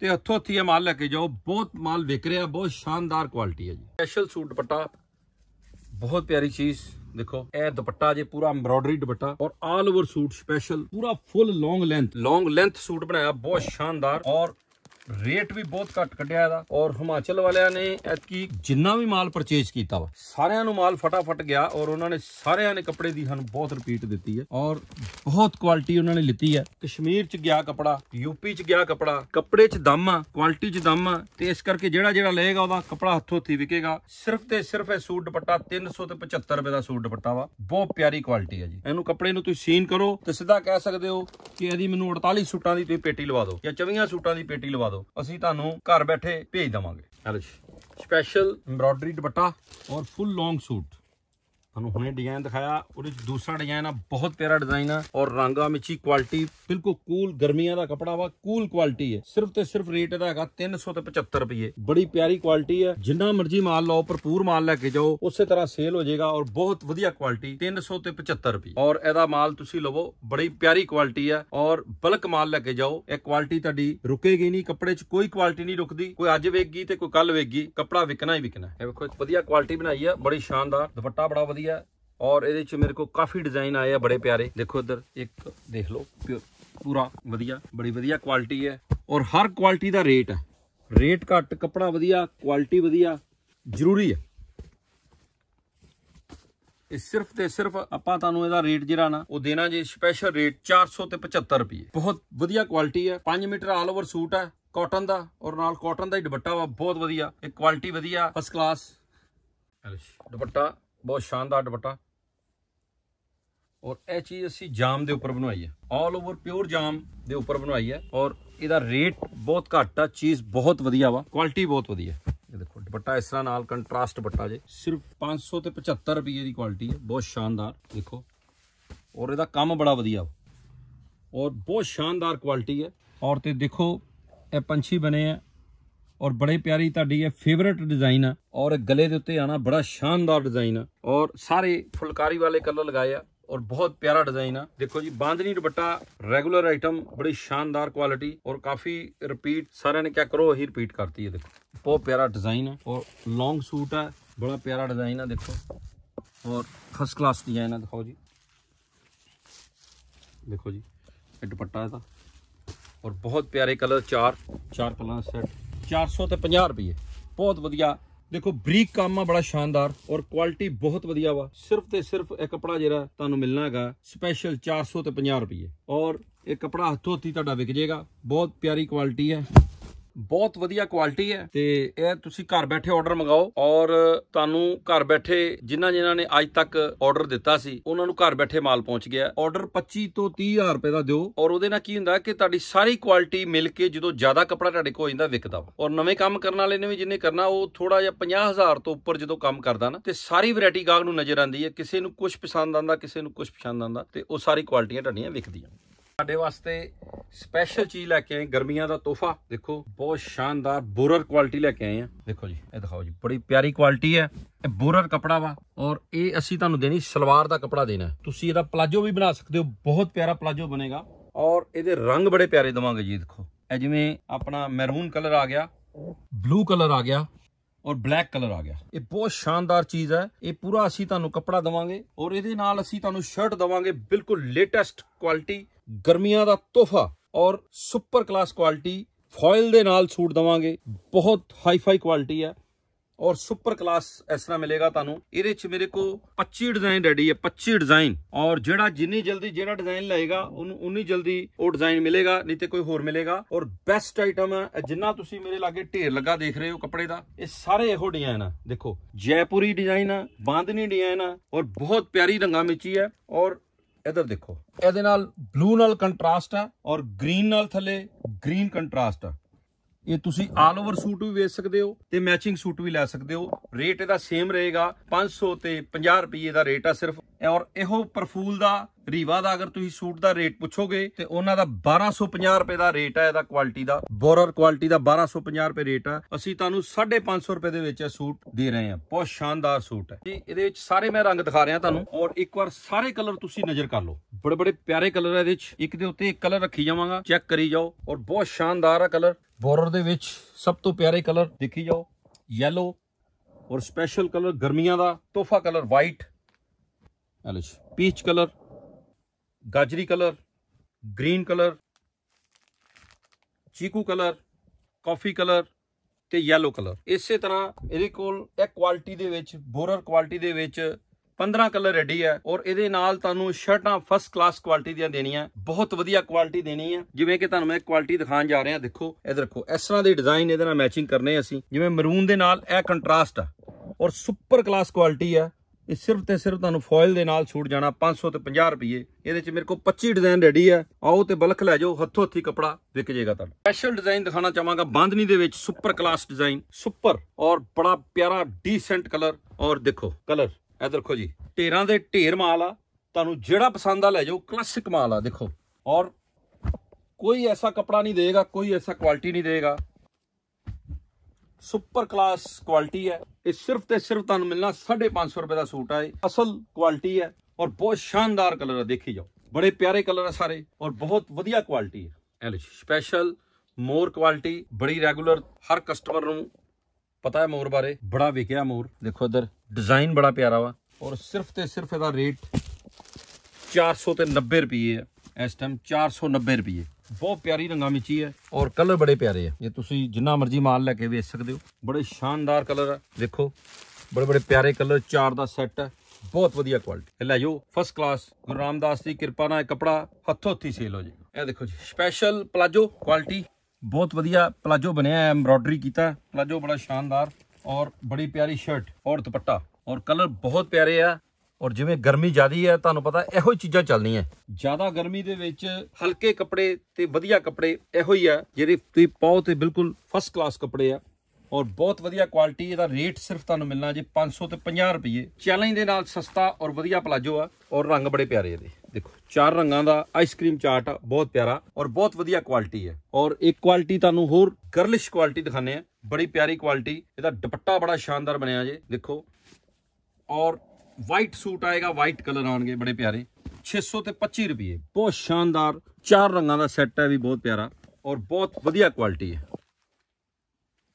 ਤੇ ਹੱਥੋਂ ਹੱਥੀ ਇਹ ਮਾਲ ਲੈ ਕੇ ਜਾਓ ਬਹੁਤ ਮਾਲ ਵਿਕ ਰਿਹਾ ਬਹੁਤ ਸ਼ਾਨਦਾਰ ਕੁਆਲਿਟੀ ਹੈ ਜੀ ਸਪੈਸ਼ਲ ਸੂਟ ਦੁਪੱਟਾ ਬਹੁਤ ਪਿਆਰੀ ਚੀਜ਼ ਦੇਖੋ ਇਹ ਦੁਪੱਟਾ ਜੇ ਪੂਰਾ ਐਮਬ੍ਰੋਇਡਰੀ ਦੁਪੱਟਾ ਔਰ ਆਲ ਓਵਰ ਸੂਟ ਸਪੈਸ਼ਲ ਪੂਰਾ full long length long length suit ਬਣਾਇਆ ਬਹੁਤ ਸ਼ਾਨਦਾਰ ਔਰ ਰੇਟ ਵੀ ਬਹੁਤ ਘੱਟ ਕੱਢਿਆ ਇਹਦਾ ਔਰ ਹਿਮਾਚਲ ਵਾਲਿਆਂ ਨੇ ਐਤਕੀ ਜਿੰਨਾ ਵੀ ਮਾਲ ਪਰਚੇਸ ਕੀਤਾ ਵਾ ਸਾਰਿਆਂ ਨੂੰ ਮਾਲ ਫਟਾਫਟ ਗਿਆ ਔਰ ਉਹਨਾਂ ਨੇ ਸਾਰਿਆਂ ਨੇ ਕੱਪੜੇ ਦੀ ਸਾਨੂੰ ਬਹੁਤ ਰਿਪੀਟ ਦਿੱਤੀ ਹੈ ਔਰ ਬਹੁਤ ਕੁਆਲਿਟੀ ਉਹਨਾਂ ਨੇ ਲਿੱਤੀ ਹੈ ਕਸ਼ਮੀਰ ਚ ਗਿਆ ਕਪੜਾ ਯੂਪੀ ਚ ਗਿਆ ਕਪੜਾ ਕੱਪੜੇ ਚ ਦਮ ਆ ਕੁਆਲਿਟੀ ਚ ਦਮ ਆ ਤੇ ਇਸ ਕਰਕੇ ਜਿਹੜਾ ਜਿਹੜਾ ਲਏਗਾ ਉਹਦਾ ਕਪੜਾ ਹੱਥੋਂ ਹੱਥੀ ਵਿਕੇਗਾ ਸਿਰਫ ਤੇ ਸਿਰਫ ਇਹ ਸੂਟ ਦੁਪੱਟਾ 375 ਰੁਪਏ ਦਾ ਸੂਟ ਦੁਪੱਟਾ ਵਾ ਬਹੁਤ ਪਿਆਰੀ ਕੁਆਲਿਟੀ ਹੈ ਜੀ ਇਹਨੂੰ ਕੱਪੜੇ ਨੂੰ ਤੁਸੀਂ ਸੀਨ ਕਰੋ ਤੇ ਸਿੱਧਾ ਕਹਿ ਸਕਦੇ ਹੋ ਕਿ ਇਹਦੀ ਮੈਨੂੰ 48 ਸੂਟਾਂ ਦੀ ਤੁਸੀਂ ਪੇਟੀ ਲਵਾ ਦਿਓ ਜਾਂ 24 ਸੂਟਾਂ ਦੀ ਪੇਟੀ ਲਵਾ ਦਿਓ ਅਸੀਂ ਤੁਹਾਨੂੰ ਘਰ ਬੈਠੇ ਭੇਜ ਦਵਾਂਗੇ ਹਲੋ ਜੀ ਸਪੈਸ਼ਲ ਐਮਬ੍ਰੋਇਡਰੀ ਦੁਪੱਟਾ ਔਰ ਫੁੱਲ ਲੌਂਗ ਸੂਟ ਤੁਹਾਨੂੰ ਹੁਣੇ ਡਿਜ਼ਾਈਨ ਦਿਖਾਇਆ ਉਹਦੇ ਚ ਦੂਸਰਾ ਡਿਜ਼ਾਈਨ ਆ ਬਹੁਤ ਪਿਆਰਾ ਡਿਜ਼ਾਈਨ ਆ ਔਰ ਰੰਗਾ ਮਿੱਚੀ ਕੁਆਲਿਟੀ ਬਿਲਕੁਲ ਕੂਲ ਗਰਮੀਆਂ ਦਾ ਕਪੜਾ ਵਾ ਕੂਲ ਕੁਆਲਿਟੀ ਹੈ ਸਿਰਫ ਤੇ ਸਿਰਫ ਰੇਟ ਇਹਦਾ ਹੈਗਾ 375 ਰੁਪਏ ਬੜੀ ਪਿਆਰੀ ਕੁਆਲਿਟੀ ਹੈ ਜਿੰਨਾ ਮਰਜ਼ੀ ਮਾਲ ਲਓ ਭਰਪੂਰ ਮਾਲ ਲੈ ਕੇ ਜਾਓ ਉਸੇ ਤਰ੍ਹਾਂ ਸੇਲ ਹੋ ਜਾਏਗਾ ਔਰ ਬਹੁਤ ਵਧੀਆ ਕੁਆਲਿਟੀ 375 ਰੁਪਏ ਔਰ ਇਹਦਾ ਮਾਲ ਤੁਸੀਂ ਲਵੋ ਬੜੀ ਪਿਆਰੀ ਕੁਆਲਿਟੀ ਹੈ ਔਰ ਬਲਕ ਮਾਲ ਲੈ ਕੇ ਜਾਓ ਇਹ ਕੁਆਲਿਟੀ ਤੁਹਾਡੀ ਰੁਕੇਗੀ ਨਹੀਂ ਕਪੜੇ 'ਚ ਕੋਈ ਕੁਆਲਿਟੀ ਨਹੀਂ ਰੁਕਦੀ ਕੋਈ ਅੱਜ ਵੇਚਗੀ ਤੇ ਕੋਈ ਕੱਲ ਵੇਚਗੀ ਕਪੜਾ ਵਿਕਣਾ ਹੀ ਵਿਕਣਾ ਇਹ ਵੇਖੋ ਵਧੀਆ ਕੁਆਲਿਟੀ ਬਣਾਈ ਹੈ ਬੜੀ ਸ਼ਾਨਦਾਰ ਦੁਪੱਟਾ ਬੜਾ ਵਧੀਆ ਹੁੰਦੀ ਆ ਔਰ ਇਹਦੇ ਚ ਮੇਰੇ ਕੋ ਕਾਫੀ ਡਿਜ਼ਾਈਨ ਆਏ ਆ ਬੜੇ ਪਿਆਰੇ ਦੇਖੋ ਇੱਧਰ ਇੱਕ ਦੇਖ ਲਓ ਪੂਰਾ ਵਧੀਆ ਬੜੀ ਵਧੀਆ ਕੁਆਲਿਟੀ ਹੈ ਔਰ ਹਰ ਕੁਆਲਿਟੀ ਦਾ ਰੇਟ ਹੈ ਰੇਟ ਘੱਟ ਕੱਪੜਾ ਵਧੀਆ ਕੁਆਲਿਟੀ ਵਧੀਆ ਜ਼ਰੂਰੀ ਹੈ ਇਹ ਸਿਰਫ ਤੇ ਸਿਰਫ ਆਪਾਂ ਤੁਹਾਨੂੰ ਇਹਦਾ ਰੇਟ ਜਿਹੜਾ ਨਾ ਉਹ ਦੇਣਾ ਜੇ ਸਪੈਸ਼ਲ ਰੇਟ 400 ਤੇ 75 ਰੁਪਏ ਬਹੁਤ ਵਧੀਆ ਕੁਆਲਿਟੀ ਹੈ 5 ਮੀਟਰ ਆਲ ਓਵਰ ਸੂਟ ਹੈ ਕਾਟਨ ਦਾ ਔਰ ਨਾਲ ਕਾਟਨ ਦਾ ਹੀ ਦੁਪੱਟਾ ਵਾ ਬਹੁਤ ਵਧੀਆ ਇਹ ਕੁਆਲਿਟੀ ਵਧੀਆ ਫਸਟ ਕਲਾਸ ਦੁਪੱਟਾ ਬਹੁਤ ਸ਼ਾਨਦਾਰ ਦੁਪੱਟਾ ਔਰ ਇਹ ਚੀਜ਼ ਅਸੀਂ ਜਾਮ ਦੇ ਉੱਪਰ ਬਣਵਾਈ ਹੈ 올 ਓਵਰ ਪਿਓਰ ਜਾਮ ਦੇ ਉੱਪਰ ਬਣਵਾਈ ਹੈ ਔਰ ਇਹਦਾ ਰੇਟ ਬਹੁਤ ਘੱਟ ਆ ਚੀਜ਼ ਬਹੁਤ ਵਧੀਆ ਵਾ ਕੁਆਲਿਟੀ ਬਹੁਤ ਵਧੀਆ ਇਹ ਦੇਖੋ ਦੁਪੱਟਾ ਇਸ ਤਰ੍ਹਾਂ ਨਾਲ ਕੰਟਰਾਸਟ ਦੁਪੱਟਾ ਜੇ ਸਿਰਫ 500 ਤੇ 75 ਰੁਪਏ ਦੀ ਕੁਆਲਿਟੀ ਹੈ ਬਹੁਤ ਸ਼ਾਨਦਾਰ ਦੇਖੋ ਔਰ ਇਹਦਾ ਕੰਮ ਬੜਾ ਵਧੀਆ ਔਰ ਬਹੁਤ ਸ਼ਾਨਦਾਰ ਕੁਆਲਿਟੀ ਹੈ ਔਰ ਤੇ ਦੇਖੋ ਇਹ ਪੰਛੀ ਬਣੇ ਆ ਔਰ ਬੜੇ ਪਿਆਰੀ ਤੁਹਾਡੀ ਇਹ ਫੇਵਰਿਟ ਡਿਜ਼ਾਈਨ ਆ ਔਰ ਗਲੇ ਦੇ ਉੱਤੇ ਆਣਾ ਬੜਾ ਸ਼ਾਨਦਾਰ ਡਿਜ਼ਾਈਨ ਆ ਔਰ ਸਾਰੇ ਫੁਲਕਾਰੀ ਵਾਲੇ ਕਲਰ ਲਗਾਏ ਆ ਔਰ ਬਹੁਤ ਪਿਆਰਾ ਡਿਜ਼ਾਈਨ ਆ ਦੇਖੋ ਜੀ ਬਾਂਦਨੀ ਦੁਪੱਟਾ ਰੈਗੂਲਰ ਆਈਟਮ ਬੜੀ ਸ਼ਾਨਦਾਰ ਕੁਆਲਿਟੀ ਔਰ ਕਾਫੀ ਰਿਪੀਟ ਸਾਰਿਆਂ ਨੇ ਕਿਹਾ ਕਰੋ ਇਹ ਰਿਪੀਟ ਕਰਤੀ ਹੈ ਦੇਖੋ ਬਹੁਤ ਪਿਆਰਾ ਡਿਜ਼ਾਈਨ ਆ ਔਰ ਲੌਂਗ ਸੂਟ ਆ ਬੜਾ ਪਿਆਰਾ ਡਿਜ਼ਾਈਨ ਆ ਦੇਖੋ ਔਰ ਫਸਟ ਕਲਾਸ ਡਿਜ਼ਾਈਨ ਆ ਦਿਖਾਓ ਜੀ ਦੇਖੋ ਜੀ ਇਹ ਦੁਪੱਟਾ ਇਹਦਾ ਔਰ ਬਹੁਤ ਪਿਆਰੇ ਕਲਰ ਚਾਰ ਚਾਰ ਕਲਰ ਸੈੱਟ 400 ਤੇ 50 ਰੁਪਏ ਬਹੁਤ ਵਧੀਆ ਦੇਖੋ ਬਰੀਕ ਕੰਮ ਆ ਬੜਾ ਸ਼ਾਨਦਾਰ ਔਰ ਕੁਆਲਿਟੀ ਬਹੁਤ ਵਧੀਆ ਵਾ ਸਿਰਫ ਤੇ ਸਿਰਫ ਇਹ ਕਪੜਾ ਜਿਹੜਾ ਤੁਹਾਨੂੰ ਮਿਲਣਾ ਹੈਗਾ ਸਪੈਸ਼ਲ 400 ਤੇ 50 ਰੁਪਏ ਔਰ ਇਹ ਕਪੜਾ ਹੱਥੋਂ ਹੱਥੀ ਤੁਹਾਡਾ ਵਿਕ ਜਾਏਗਾ ਬਹੁਤ ਪਿਆਰੀ ਕੁਆਲਿਟੀ ਹੈ ਬਹੁਤ ਵਧੀਆ ਕੁਆਲਿਟੀ ਹੈ ਤੇ ਇਹ ਤੁਸੀਂ ਘਰ ਬੈਠੇ ਆਰਡਰ ਮੰਗਾਓ ਔਰ ਤੁਹਾਨੂੰ ਘਰ ਬੈਠੇ ਜਿਨ੍ਹਾਂ ਜਿਨ੍ਹਾਂ ਨੇ ਅੱਜ ਤੱਕ ਆਰਡਰ ਦਿੱਤਾ ਸੀ ਉਹਨਾਂ ਨੂੰ ਘਰ ਬੈਠੇ ਮਾਲ ਪਹੁੰਚ ਗਿਆ ਆਰਡਰ 25 ਤੋਂ 30000 ਰੁਪਏ ਦਾ ਦਿਓ ਔਰ ਉਹਦੇ ਨਾਲ ਕੀ ਹੁੰਦਾ ਕਿ ਤੁਹਾਡੀ ਸਾਰੀ ਕੁਆਲਿਟੀ ਮਿਲ ਕੇ ਜਦੋਂ ਜ਼ਿਆਦਾ ਕੱਪੜਾ ਤੁਹਾਡੇ ਕੋਲ ਜਾਂਦਾ ਵਿਕਦਾ ਵਾ ਔਰ ਨਵੇਂ ਕੰਮ ਕਰਨ ਵਾਲੇ ਨੇ ਵੀ ਜਿੰਨੇ ਕਰਨਾ ਉਹ ਥੋੜਾ ਜਿਹਾ 50000 ਤੋਂ ਉੱਪਰ ਜਦੋਂ ਕੰਮ ਕਰਦਾ ਨਾ ਤੇ ਸਾਰੀ ਵੈਰਾਈਟੀ ਗਾਹਕ ਨੂੰ ਨਜ਼ਰ ਆਉਂਦੀ ਹੈ ਕਿਸੇ ਨੂੰ ਕੁਝ ਪਸੰਦ ਆਉਂਦਾ ਕਿਸੇ ਨੂੰ ਕੁਝ ਪਸੰਦ ਆਉਂਦਾ ਤੇ ਉਹ ਸਾਰੀ ਕੁਆਲਿਟੀਆਂ ਤੁਹਾਡੀਆਂ ਵਿਕਦੀਆਂ ਸਾਡੇ ਵਾਸਤੇ ਸਪੈਸ਼ਲ ਚੀਜ਼ ਲੈ ਕੇ ਆਏ ਗਰਮੀਆਂ ਦਾ ਤੋਹਫਾ ਦੇਖੋ ਬਹੁਤ ਸ਼ਾਨਦਾਰ ਬੋਰਰ ਕੁਆਲਿਟੀ ਲੈ ਕੇ ਆਏ ਆ ਦੇਖੋ ਜੀ ਇਹ ਦਿਖਾਓ ਜੀ ਬੜੀ ਪਿਆਰੀ ਕੁਆਲਿਟੀ ਹੈ ਇਹ ਬੋਰਰ ਕਪੜਾ ਵਾ ਔਰ ਇਹ ਅਸੀਂ ਤੁਹਾਨੂੰ ਦੇਣੀ ਸਲਵਾਰ ਦਾ ਕਪੜਾ ਦੇਣਾ ਤੁਸੀਂ ਇਹਦਾ ਪਲਾਜੋ ਵੀ ਬਣਾ ਸਕਦੇ ਹੋ ਬਹੁਤ ਪਿਆਰਾ ਪਲਾਜੋ ਬਣੇਗਾ ਔਰ ਇਹਦੇ ਰੰਗ ਬੜੇ ਪਿਆਰੇ ਦਵਾਂਗੇ ਜੀ ਦੇਖੋ ਇਹ ਜਿਵੇਂ ਆਪਣਾ ਮੈਰੂਨ ਕਲਰ ਆ ਗਿਆ ਬਲੂ ਕਲਰ ਆ ਗਿਆ ਔਰ ਬਲੈਕ ਕਲਰ ਆ ਗਿਆ ਇਹ ਬਹੁਤ ਸ਼ਾਨਦਾਰ ਚੀਜ਼ ਹੈ ਇਹ ਪੂਰਾ ਅਸੀਂ ਤੁਹਾਨੂੰ ਕਪੜਾ ਦਵਾਂਗੇ ਔਰ ਇਹਦੇ ਨਾਲ ਅਸੀਂ ਤੁਹਾਨੂੰ ਸ਼ਰਟ ਦਵਾਂਗੇ ਬਿਲਕੁਲ ਲੇਟੈਸਟ ਕੁਆਲਿਟੀ ਗਰਮੀਆਂ ਦਾ ਤੋਹਫਾ ਔਰ ਸੁਪਰ ਕਲਾਸ ਕੁਆਲਿਟੀ ਫੋਇਲ ਦੇ ਨਾਲ ਸੂਟ ਦਵਾਂਗੇ ਬਹੁਤ ਹਾਈ-ਫਾਈ ਕੁਆਲਿਟੀ ਹੈ ਔਰ ਸੁਪਰ ਕਲਾਸ ਇਸ ਤਰ੍ਹਾਂ ਮਿਲੇਗਾ ਤੁਹਾਨੂੰ ਇਹਦੇ ਚ ਮੇਰੇ ਕੋ 25 ਡਿਜ਼ਾਈਨ ਰੈਡੀ ਹੈ 25 ਡਿਜ਼ਾਈਨ ਔਰ ਜਿਹੜਾ ਜਿੰਨੀ ਜਲਦੀ ਜਿਹੜਾ ਡਿਜ਼ਾਈਨ ਲਏਗਾ ਉਹਨੂੰ ਉਨੀ ਜਲਦੀ ਉਹ ਡਿਜ਼ਾਈਨ ਮਿਲੇਗਾ ਨਹੀਂ ਤੇ ਕੋਈ ਹੋਰ ਮਿਲੇਗਾ ਔਰ ਬੈਸਟ ਆਈਟਮ ਹੈ ਜਿੰਨਾ ਤੁਸੀਂ ਮੇਰੇ ਲਾਗੇ ਢੇਰ ਲੱਗਾ ਦੇਖ ਰਹੇ ਹੋ ਕੱਪੜੇ ਦਾ ਇਹ ਸਾਰੇ ਇਹੋ ਡਿਜ਼ਾਈਨ ਆ ਦੇਖੋ ਜੈਪੁਰੀ ਡਿਜ਼ਾਈਨ ਆ ਬਾਂਦਨੀ ਡਿਜ਼ਾਈਨ ਆ ਔਰ ਬਹੁਤ ਪਿਆਰੀ ਰੰਗਾ ਮਿੱਚੀ ਹੈ ਔਰ ਇਧਰ ਦੇਖੋ ਇਹਦੇ ਨਾਲ ਬਲੂ ਨਾਲ ਕੰਟਰਾਸਟ ਆ ਔਰ ਗ੍ਰੀਨ ਨਾਲ ਥੱਲੇ ਗ੍ਰੀਨ ਕੰਟਰਾਸਟ ਆ ਇਹ ਤੁਸੀਂ ਆਲ ਓਵਰ ਸੂਟ ਵੀ ਵੇਚ ਸਕਦੇ ਹੋ ਤੇ ਮੈਚਿੰਗ ਸੂਟ ਵੀ ਲੈ ਸਕਦੇ ਹੋ ਰੇਟ ਇਹਦਾ ਸੇਮ ਰਹੇਗਾ 500 ਤੇ 50 ਰੁਪਏ ਦਾ ਰੇਟ ਆ ਸਿਰਫ ਔਰ ਇਹੋ ਪਰਫੂਲ ਦਾ ਰੀਵਾ ਦਾ ਅਗਰ ਤੁਸੀਂ ਸੂਟ ਦਾ ਰੇਟ ਪੁੱਛੋਗੇ ਤੇ ਉਹਨਾਂ ਦਾ 1250 ਰੁਪਏ ਦਾ ਰੇਟ ਹੈ ਇਹਦਾ ਕੁਆਲਿਟੀ ਦਾ ਬੋਰਰ ਕੁਆਲਿਟੀ ਦਾ 1250 ਰੁਪਏ ਰੇਟ ਆ ਅਸੀਂ ਤੁਹਾਨੂੰ 550 ਰੁਪਏ ਦੇ ਵਿੱਚ ਇਹ ਸੂਟ ਦੇ ਰਹੇ ਹਾਂ ਬਹੁਤ ਸ਼ਾਨਦਾਰ ਸੂਟ ਹੈ ਜੀ ਇਹਦੇ ਵਿੱਚ ਸਾਰੇ ਮੈਂ ਰੰਗ ਦਿਖਾ ਰਿਹਾ ਤੁਹਾਨੂੰ ਔਰ ਇੱਕ ਵਾਰ ਸਾਰੇ ਕਲਰ ਤੁਸੀਂ ਨਜ਼ਰ ਕਰ ਲਓ ਬੜੇ ਬੜੇ ਪਿਆਰੇ ਕਲਰ ਹੈ ਇਹਦੇ ਵਿੱਚ ਇੱਕ ਦੇ ਉੱਤੇ ਇੱਕ ਕਲਰ ਰੱਖੀ ਜਾਵਾਂਗਾ ਚੈੱਕ ਕਰੀ ਜਾਓ ਔਰ ਬਹੁਤ ਸ਼ਾਨਦਾਰ ਆ ਕਲਰ ਬੋਰਰ ਦੇ ਵਿੱਚ ਸਭ ਤੋਂ ਪਿਆਰੇ ਕਲਰ ਦੇਖੀ ਜਾਓ yellow ਔਰ ਸਪੈਸ਼ਲ ਕਲਰ ਗਰਮੀਆਂ ਦਾ ਤੋਹਫਾ ਕਲਰ ਵਾਈਟ ਅਲਿਸ਼ ਪੀਚ ਕਲਰ ਗਾਜਰੀ colour green colour chikoo colour coffee colour ਤੇ yellow ਕਲਰ ਇਸੇ ਤਰ੍ਹਾਂ ਇਹਦੇ ਕੋਲ ਇਹ ਕੁਆਲਿਟੀ ਦੇ ਵਿੱਚ ਬੋਰਰ ਕੁਆਲਿਟੀ ਦੇ ਵਿੱਚ 15 ਕਲਰ ਰੈਡੀ ਹੈ ਔਰ ਇਹਦੇ ਨਾਲ ਤੁਹਾਨੂੰ ਸ਼ਰਟਾਂ ਫਸਟ ਕਲਾਸ ਕੁਆਲਿਟੀ ਦੀਆਂ ਦੇਣੀਆਂ ਬਹੁਤ ਵਧੀਆ ਕੁਆਲਿਟੀ ਦੇਣੀ ਹੈ ਜਿਵੇਂ ਕਿ ਤੁਹਾਨੂੰ ਮੈਂ ਕੁਆਲਿਟੀ ਦਿਖਾਉਣ ਜਾ ਰਿਹਾ ਦੇਖੋ ਇਹ ਦੇਖੋ ਇਸ ਤਰ੍ਹਾਂ ਦੇ ਡਿਜ਼ਾਈਨ ਇਹਦੇ ਨਾਲ ਮੈਚਿੰਗ ਕਰਨੇ ਅਸੀਂ ਜਿਵੇਂ ਮਰੂਨ ਦੇ ਨਾਲ ਇਹ ਕੰਟਰਾਸਟ ਆ ਔਰ ਸੁਪਰ ਕਲਾਸ ਕੁਆਲਿਟੀ ਹੈ ਇਹ ਸਿਰਫ ਤੇ ਸਿਰਫ ਤੁਹਾਨੂੰ ਫੋਇਲ ਦੇ ਨਾਲ ਛੂਟ ਜਾਣਾ 550 ਰੁਪਏ ਇਹਦੇ ਚ ਮੇਰੇ ਕੋਲ 25 ਡਿਜ਼ਾਈਨ ਰੈਡੀ ਆ ਆਓ ਤੇ ਬਲਕ ਲੈ ਜਾਓ ਹੱਥੋਂ ਹੱਥੀ ਕਪੜਾ ਵਿਕ ਜਾਏਗਾ ਤੁਹਾਨੂੰ ਸਪੈਸ਼ਲ ਡਿਜ਼ਾਈਨ ਦਿਖਾਣਾ ਚਾਹਾਂਗਾ ਬਾਂਧਨੀ ਦੇ ਵਿੱਚ ਸੁਪਰ ਕਲਾਸ ਡਿਜ਼ਾਈਨ ਸੁਪਰ ਔਰ ਬੜਾ ਪਿਆਰਾ ਡੀਸੈਂਟ ਕਲਰ ਔਰ ਦੇਖੋ ਕਲਰ ਇਹ ਦੇਖੋ ਜੀ ਢੇਰਾਂ ਦੇ ਢੇਰ ਮਾਲ ਆ ਤੁਹਾਨੂੰ ਜਿਹੜਾ ਪਸੰਦ ਆ ਲੈ ਜਾਓ ਕਲਾਸਿਕ ਮਾਲ ਆ ਦੇਖੋ ਔਰ ਕੋਈ ਐਸਾ ਕਪੜਾ ਨਹੀਂ ਦੇਗਾ ਕੋਈ ਐਸਾ ਕੁਆਲਿਟੀ ਨਹੀਂ ਦੇਗਾ ਸੁਪਰ ਕਲਾਸ ਕੁਆਲਿਟੀ ਹੈ ਇਹ ਸਿਰਫ ਤੇ ਸਿਰਫ ਤੁਹਾਨੂੰ ਮਿਲਣਾ 550 ਰੁਪਏ ਦਾ ਸੂਟ ਹੈ ਅਸਲ ਕੁਆਲਿਟੀ ਹੈ ਔਰ ਬਹੁਤ ਸ਼ਾਨਦਾਰ ਕਲਰ ਹੈ ਦੇਖੀ ਜਾਓ ਬੜੇ ਪਿਆਰੇ ਕਲਰ ਹੈ ਸਾਰੇ ਔਰ ਬਹੁਤ ਵਧੀਆ ਕੁਆਲਿਟੀ ਹੈ ਐ ਲੋ ਸਪੈਸ਼ਲ ਮੋਰ ਕੁਆਲਿਟੀ ਬੜੀ ਰੈਗੂਲਰ ਹਰ ਕਸਟਮਰ ਨੂੰ ਪਤਾ ਹੈ ਮੋਰ ਬਾਰੇ ਬੜਾ ਵਿਕਿਆ ਮੋਰ ਦੇਖੋ ਇਧਰ ਡਿਜ਼ਾਈਨ ਬੜਾ ਪਿਆਰਾ ਵਾ ਔਰ ਸਿਰਫ ਤੇ ਸਿਰਫ ਇਹਦਾ ਰੇਟ 490 ਰੁਪਏ ਹੈ ਇਸ ਟਾਈਮ 490 ਰੁਪਏ ਬਹੁਤ ਪਿਆਰੀ ਰੰਗਾ ਮਿੱਚੀ ਹੈ ਔਰ ਕਲਰ ਬੜੇ ਪਿਆਰੇ ਆ ਇਹ ਤੁਸੀਂ ਜਿੰਨਾ ਮਰਜ਼ੀ ਮਾਲ ਲੈ ਕੇ ਵੇਚ ਸਕਦੇ ਹੋ ਬੜੇ ਸ਼ਾਨਦਾਰ ਕਲਰ ਆ ਦੇਖੋ ਬੜੇ ਬੜੇ ਪਿਆਰੇ ਕਲਰ ਚਾਰ ਦਾ ਸੈੱਟ ਹੈ ਬਹੁਤ ਵਧੀਆ ਕੁਆਲਿਟੀ ਲੈ ਜਾਓ ਫਸਟ ਕਲਾਸ ਗੁਰੂ ਰਾਮਦਾਸ ਦੀ ਕਿਰਪਾ ਨਾਲ ਇਹ ਕਪੜਾ ਹੱਥੋਂ ਹੱਥੀ ਸੇਲ ਹੋ ਜਾਏਗਾ ਇਹ ਦੇਖੋ ਜੀ ਸਪੈਸ਼ਲ ਪਲਾਜੋ ਕੁਆਲਿਟੀ ਬਹੁਤ ਵਧੀਆ ਪਲਾਜੋ ਬਣਿਆ ਹੈ ਐਮਬ੍ਰੋਇਡਰੀ ਕੀਤਾ ਪਲਾਜੋ ਬੜਾ ਸ਼ਾਨਦਾਰ ਔਰ ਬੜੀ ਪਿਆਰੀ ਸ਼ਰਟ ਔਰ ਦੁਪੱਟਾ ਔਰ ਕਲਰ ਬਹੁਤ ਪਿਆਰੇ ਆ ਔਰ ਜਿਵੇਂ ਗਰਮੀ ਜ਼ਿਆਦੀ ਹੈ ਤੁਹਾਨੂੰ ਪਤਾ ਇਹੋ ਹੀ ਚੀਜ਼ਾਂ ਚੱਲਣੀਆਂ ਜ਼ਿਆਦਾ ਗਰਮੀ ਦੇ ਵਿੱਚ ਹਲਕੇ ਕੱਪੜੇ ਤੇ ਵਧੀਆ ਕੱਪੜੇ ਇਹੋ ਹੀ ਆ ਜਿਹੜੇ ਤੁਸੀਂ ਪਾਓ ਤੇ ਬਿਲਕੁਲ ਫਸਟ ਕਲਾਸ ਕੱਪੜੇ ਆ ਔਰ ਬਹੁਤ ਵਧੀਆ ਕੁਆਲਿਟੀ ਇਹਦਾ ਰੇਟ ਸਿਰਫ ਤੁਹਾਨੂੰ ਮਿਲਣਾ ਜੀ 500 ਤੇ 50 ਰੁਪਏ ਚੈਲੰਜ ਦੇ ਨਾਲ ਸਸਤਾ ਔਰ ਵਧੀਆ ਪਲਾਜੋ ਆ ਔਰ ਰੰਗ ਬੜੇ ਪਿਆਰੇ ਇਹਦੇ ਦੇਖੋ ਚਾਰ ਰੰਗਾਂ ਦਾ ਆਈਸਕ੍ਰੀਮ ਚਾਟ ਆ ਬਹੁਤ ਪਿਆਰਾ ਔਰ ਬਹੁਤ ਵਧੀਆ ਕੁਆਲਿਟੀ ਹੈ ਔਰ ਇੱਕ ਕੁਆਲਿਟੀ ਤੁਹਾਨੂੰ ਹੋਰ ਕਰਲਿਸ਼ ਕੁਆਲਿਟੀ ਦਿਖਾਣੇ ਆ ਬੜੀ ਪਿਆਰੀ ਕੁਆਲਿਟੀ ਇਹਦਾ ਦੁਪੱਟਾ ਬੜਾ ਸ਼ਾਨਦਾਰ ਬਣਿਆ ਜੇ ਦੇਖੋ ਔਰ ਵਾਈਟ ਸੂਟ ਆਏਗਾ ਵਾਈਟ ਕਲਰ ਆਣਗੇ ਬੜੇ ਪਿਆਰੇ 600 ਤੇ 25 ਰੁਪਏ ਬਹੁਤ ਸ਼ਾਨਦਾਰ ਚਾਰ ਰੰਗਾਂ ਦਾ ਸੈੱਟ ਹੈ ਵੀ ਬਹੁਤ ਪਿਆਰਾ ਔਰ ਬਹੁਤ ਵਧੀਆ ਕੁਆਲਿਟੀ ਹੈ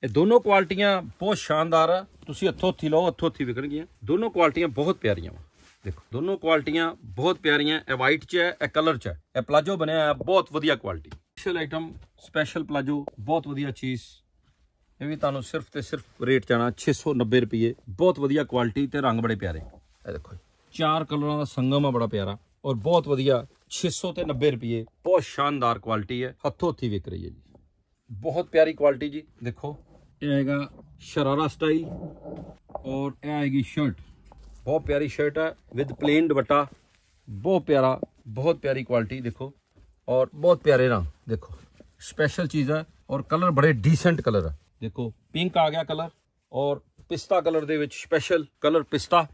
ਇਹ ਦੋਨੋਂ ਕੁਆਲਟੀਆਂ ਬਹੁਤ ਸ਼ਾਨਦਾਰ ਆ ਤੁਸੀਂ ਹੱਥੋਂ ਹੱਥੀ ਲਓ ਹੱਥੋਂ ਹੱਥੀ ਵਿਕਣਗੀਆਂ ਦੋਨੋਂ ਕੁਆਲਟੀਆਂ ਬਹੁਤ ਪਿਆਰੀਆਂ ਵਾ ਦੇਖੋ ਦੋਨੋਂ ਕੁਆਲਟੀਆਂ ਬਹੁਤ ਪਿਆਰੀਆਂ ਇਹ ਵਾਈਟ 'ਚ ਹੈ ਇਹ ਕਲਰ 'ਚ ਹੈ ਇਹ ਪਲਾਜੋ ਬਣਿਆ ਹੈ ਬਹੁਤ ਵਧੀਆ quality special item special palazzo ਬਹੁਤ ਵਧੀਆ ਚੀਜ਼ ਇਹ ਵੀ ਤੁਹਾਨੂੰ ਸਿਰਫ ਤੇ ਸਿਰਫ ਰੇਟ ਜਾਣਾ 690 ਰੁਪਏ ਬਹੁਤ ਵਧੀਆ ਕੁਆਲਟੀ ਤੇ ਰੰਗ ਬੜੇ ਪਿਆਰੇ ਇਹ ਦੇਖੋ ਚਾਰ ਕਲਰਾਂ ਦਾ ਸੰਗਮ ਆ ਬੜਾ ਪਿਆਰਾ ਔਰ ਬਹੁਤ ਵਧੀਆ 690 ਤੇ ਰੁਪਏ ਬਹੁਤ ਸ਼ਾਨਦਾਰ ਕੁਆਲਿਟੀ ਹੈ ਹੱਥੋਂ ਹੱਥੀ ਵਿਕ ਰਹੀ ਹੈ ਜੀ ਬਹੁਤ ਪਿਆਰੀ ਕੁਆਲਿਟੀ ਜੀ ਦੇਖੋ ਇਹ ਹੈਗਾ ਸ਼ਰਾਰਾ ਸਟਾਈਲ ਔਰ ਇਹ ਆਏਗੀ ਸ਼ਰਟ ਬਹੁਤ ਪਿਆਰੀ ਸ਼ਰਟ ਹੈ ਵਿਦ ਪਲੇਨ ਦੁਪੱਟਾ ਬਹੁਤ ਪਿਆਰਾ ਬਹੁਤ ਪਿਆਰੀ ਕੁਆਲਿਟੀ ਦੇਖੋ ਔਰ ਬਹੁਤ ਪਿਆਰੇ ਰੰਗ ਦੇਖੋ ਸਪੈਸ਼ਲ ਚੀਜ਼ ਹੈ ਔਰ ਕਲਰ ਬੜੇ ਡੀਸੈਂਟ ਕਲਰ ਹੈ ਦੇਖੋ ਪਿੰਕ ਆ ਗਿਆ ਕਲਰ ਔਰ ਪਿਸਤਾ ਕਲਰ ਦੇ ਵਿੱਚ ਸਪੈਸ਼ਲ ਕਲਰ ਪਿਸਤਾ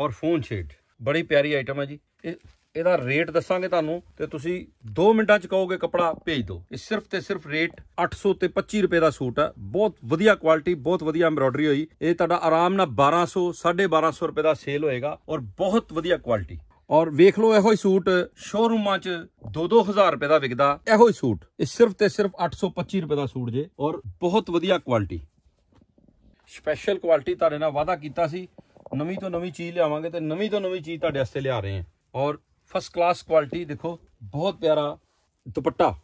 ਔਰ ਫੋਨ ਸ਼ੇਡ ਬੜੀ ਪਿਆਰੀ ਆਈਟਮ ਹੈ ਜੀ ਇਹ ਇਹਦਾ ਰੇਟ ਦੱਸਾਂਗੇ ਤੁਹਾਨੂੰ ਤੇ ਤੁਸੀਂ 2 ਮਿੰਟਾਂ ਚ ਕਹੋਗੇ ਕਪੜਾ ਭੇਜ ਦਿਓ ਇਹ ਸਿਰਫ ਤੇ ਸਿਰਫ ਰੇਟ 800 ਤੇ 25 ਰੁਪਏ ਦਾ ਸੂਟ ਹੈ ਬਹੁਤ ਵਧੀਆ ਕੁਆਲਿਟੀ ਬਹੁਤ ਵਧੀਆ ਐਮਬਰਾਇਡਰੀ ਹੋਈ ਇਹ ਤੁਹਾਡਾ ਆਰਾਮ ਨਾਲ 1200 1250 ਰੁਪਏ ਦਾ ਸੇਲ ਹੋਏਗਾ ਔਰ ਬਹੁਤ ਵਧੀਆ ਕੁਆਲਿਟੀ ਔਰ ਵੇਖ ਲਓ ਇਹੋ ਹੀ ਸੂਟ ਸ਼ੋਰੂਮਾਂ 'ਚ 2-2000 ਰੁਪਏ ਦਾ ਵਿਕਦਾ ਇਹੋ ਹੀ ਸੂਟ ਇਹ ਸਿਰਫ ਤੇ ਸਿਰਫ 825 ਰੁਪਏ ਦਾ ਸੂਟ ਜੇ ਔਰ ਬਹੁਤ ਵਧੀਆ ਕੁਆਲਿਟੀ ਸਪੈਸ਼ਲ ਕੁਆਲਿਟੀ ਤੁਹਾਡੇ ਨਾਲ ਵਾਅਦਾ ਕੀਤਾ ਸੀ ਨਵੀਂ ਤੋਂ ਨਵੀਂ ਚੀਜ਼ ਲਿਆਵਾਂਗੇ ਤੇ ਨਵੀਂ ਤੋਂ ਨਵੀਂ ਚੀਜ਼ ਤੁਹਾਡੇ ਵਾਸਤੇ ਲਿਆ ਰਹੇ ਹਾਂ ਔਰ ਫਸਟ ਕਲਾਸ ਕੁਆਲਿਟੀ ਦੇਖੋ ਬਹੁਤ ਪਿਆਰਾ ਦੁਪੱਟਾ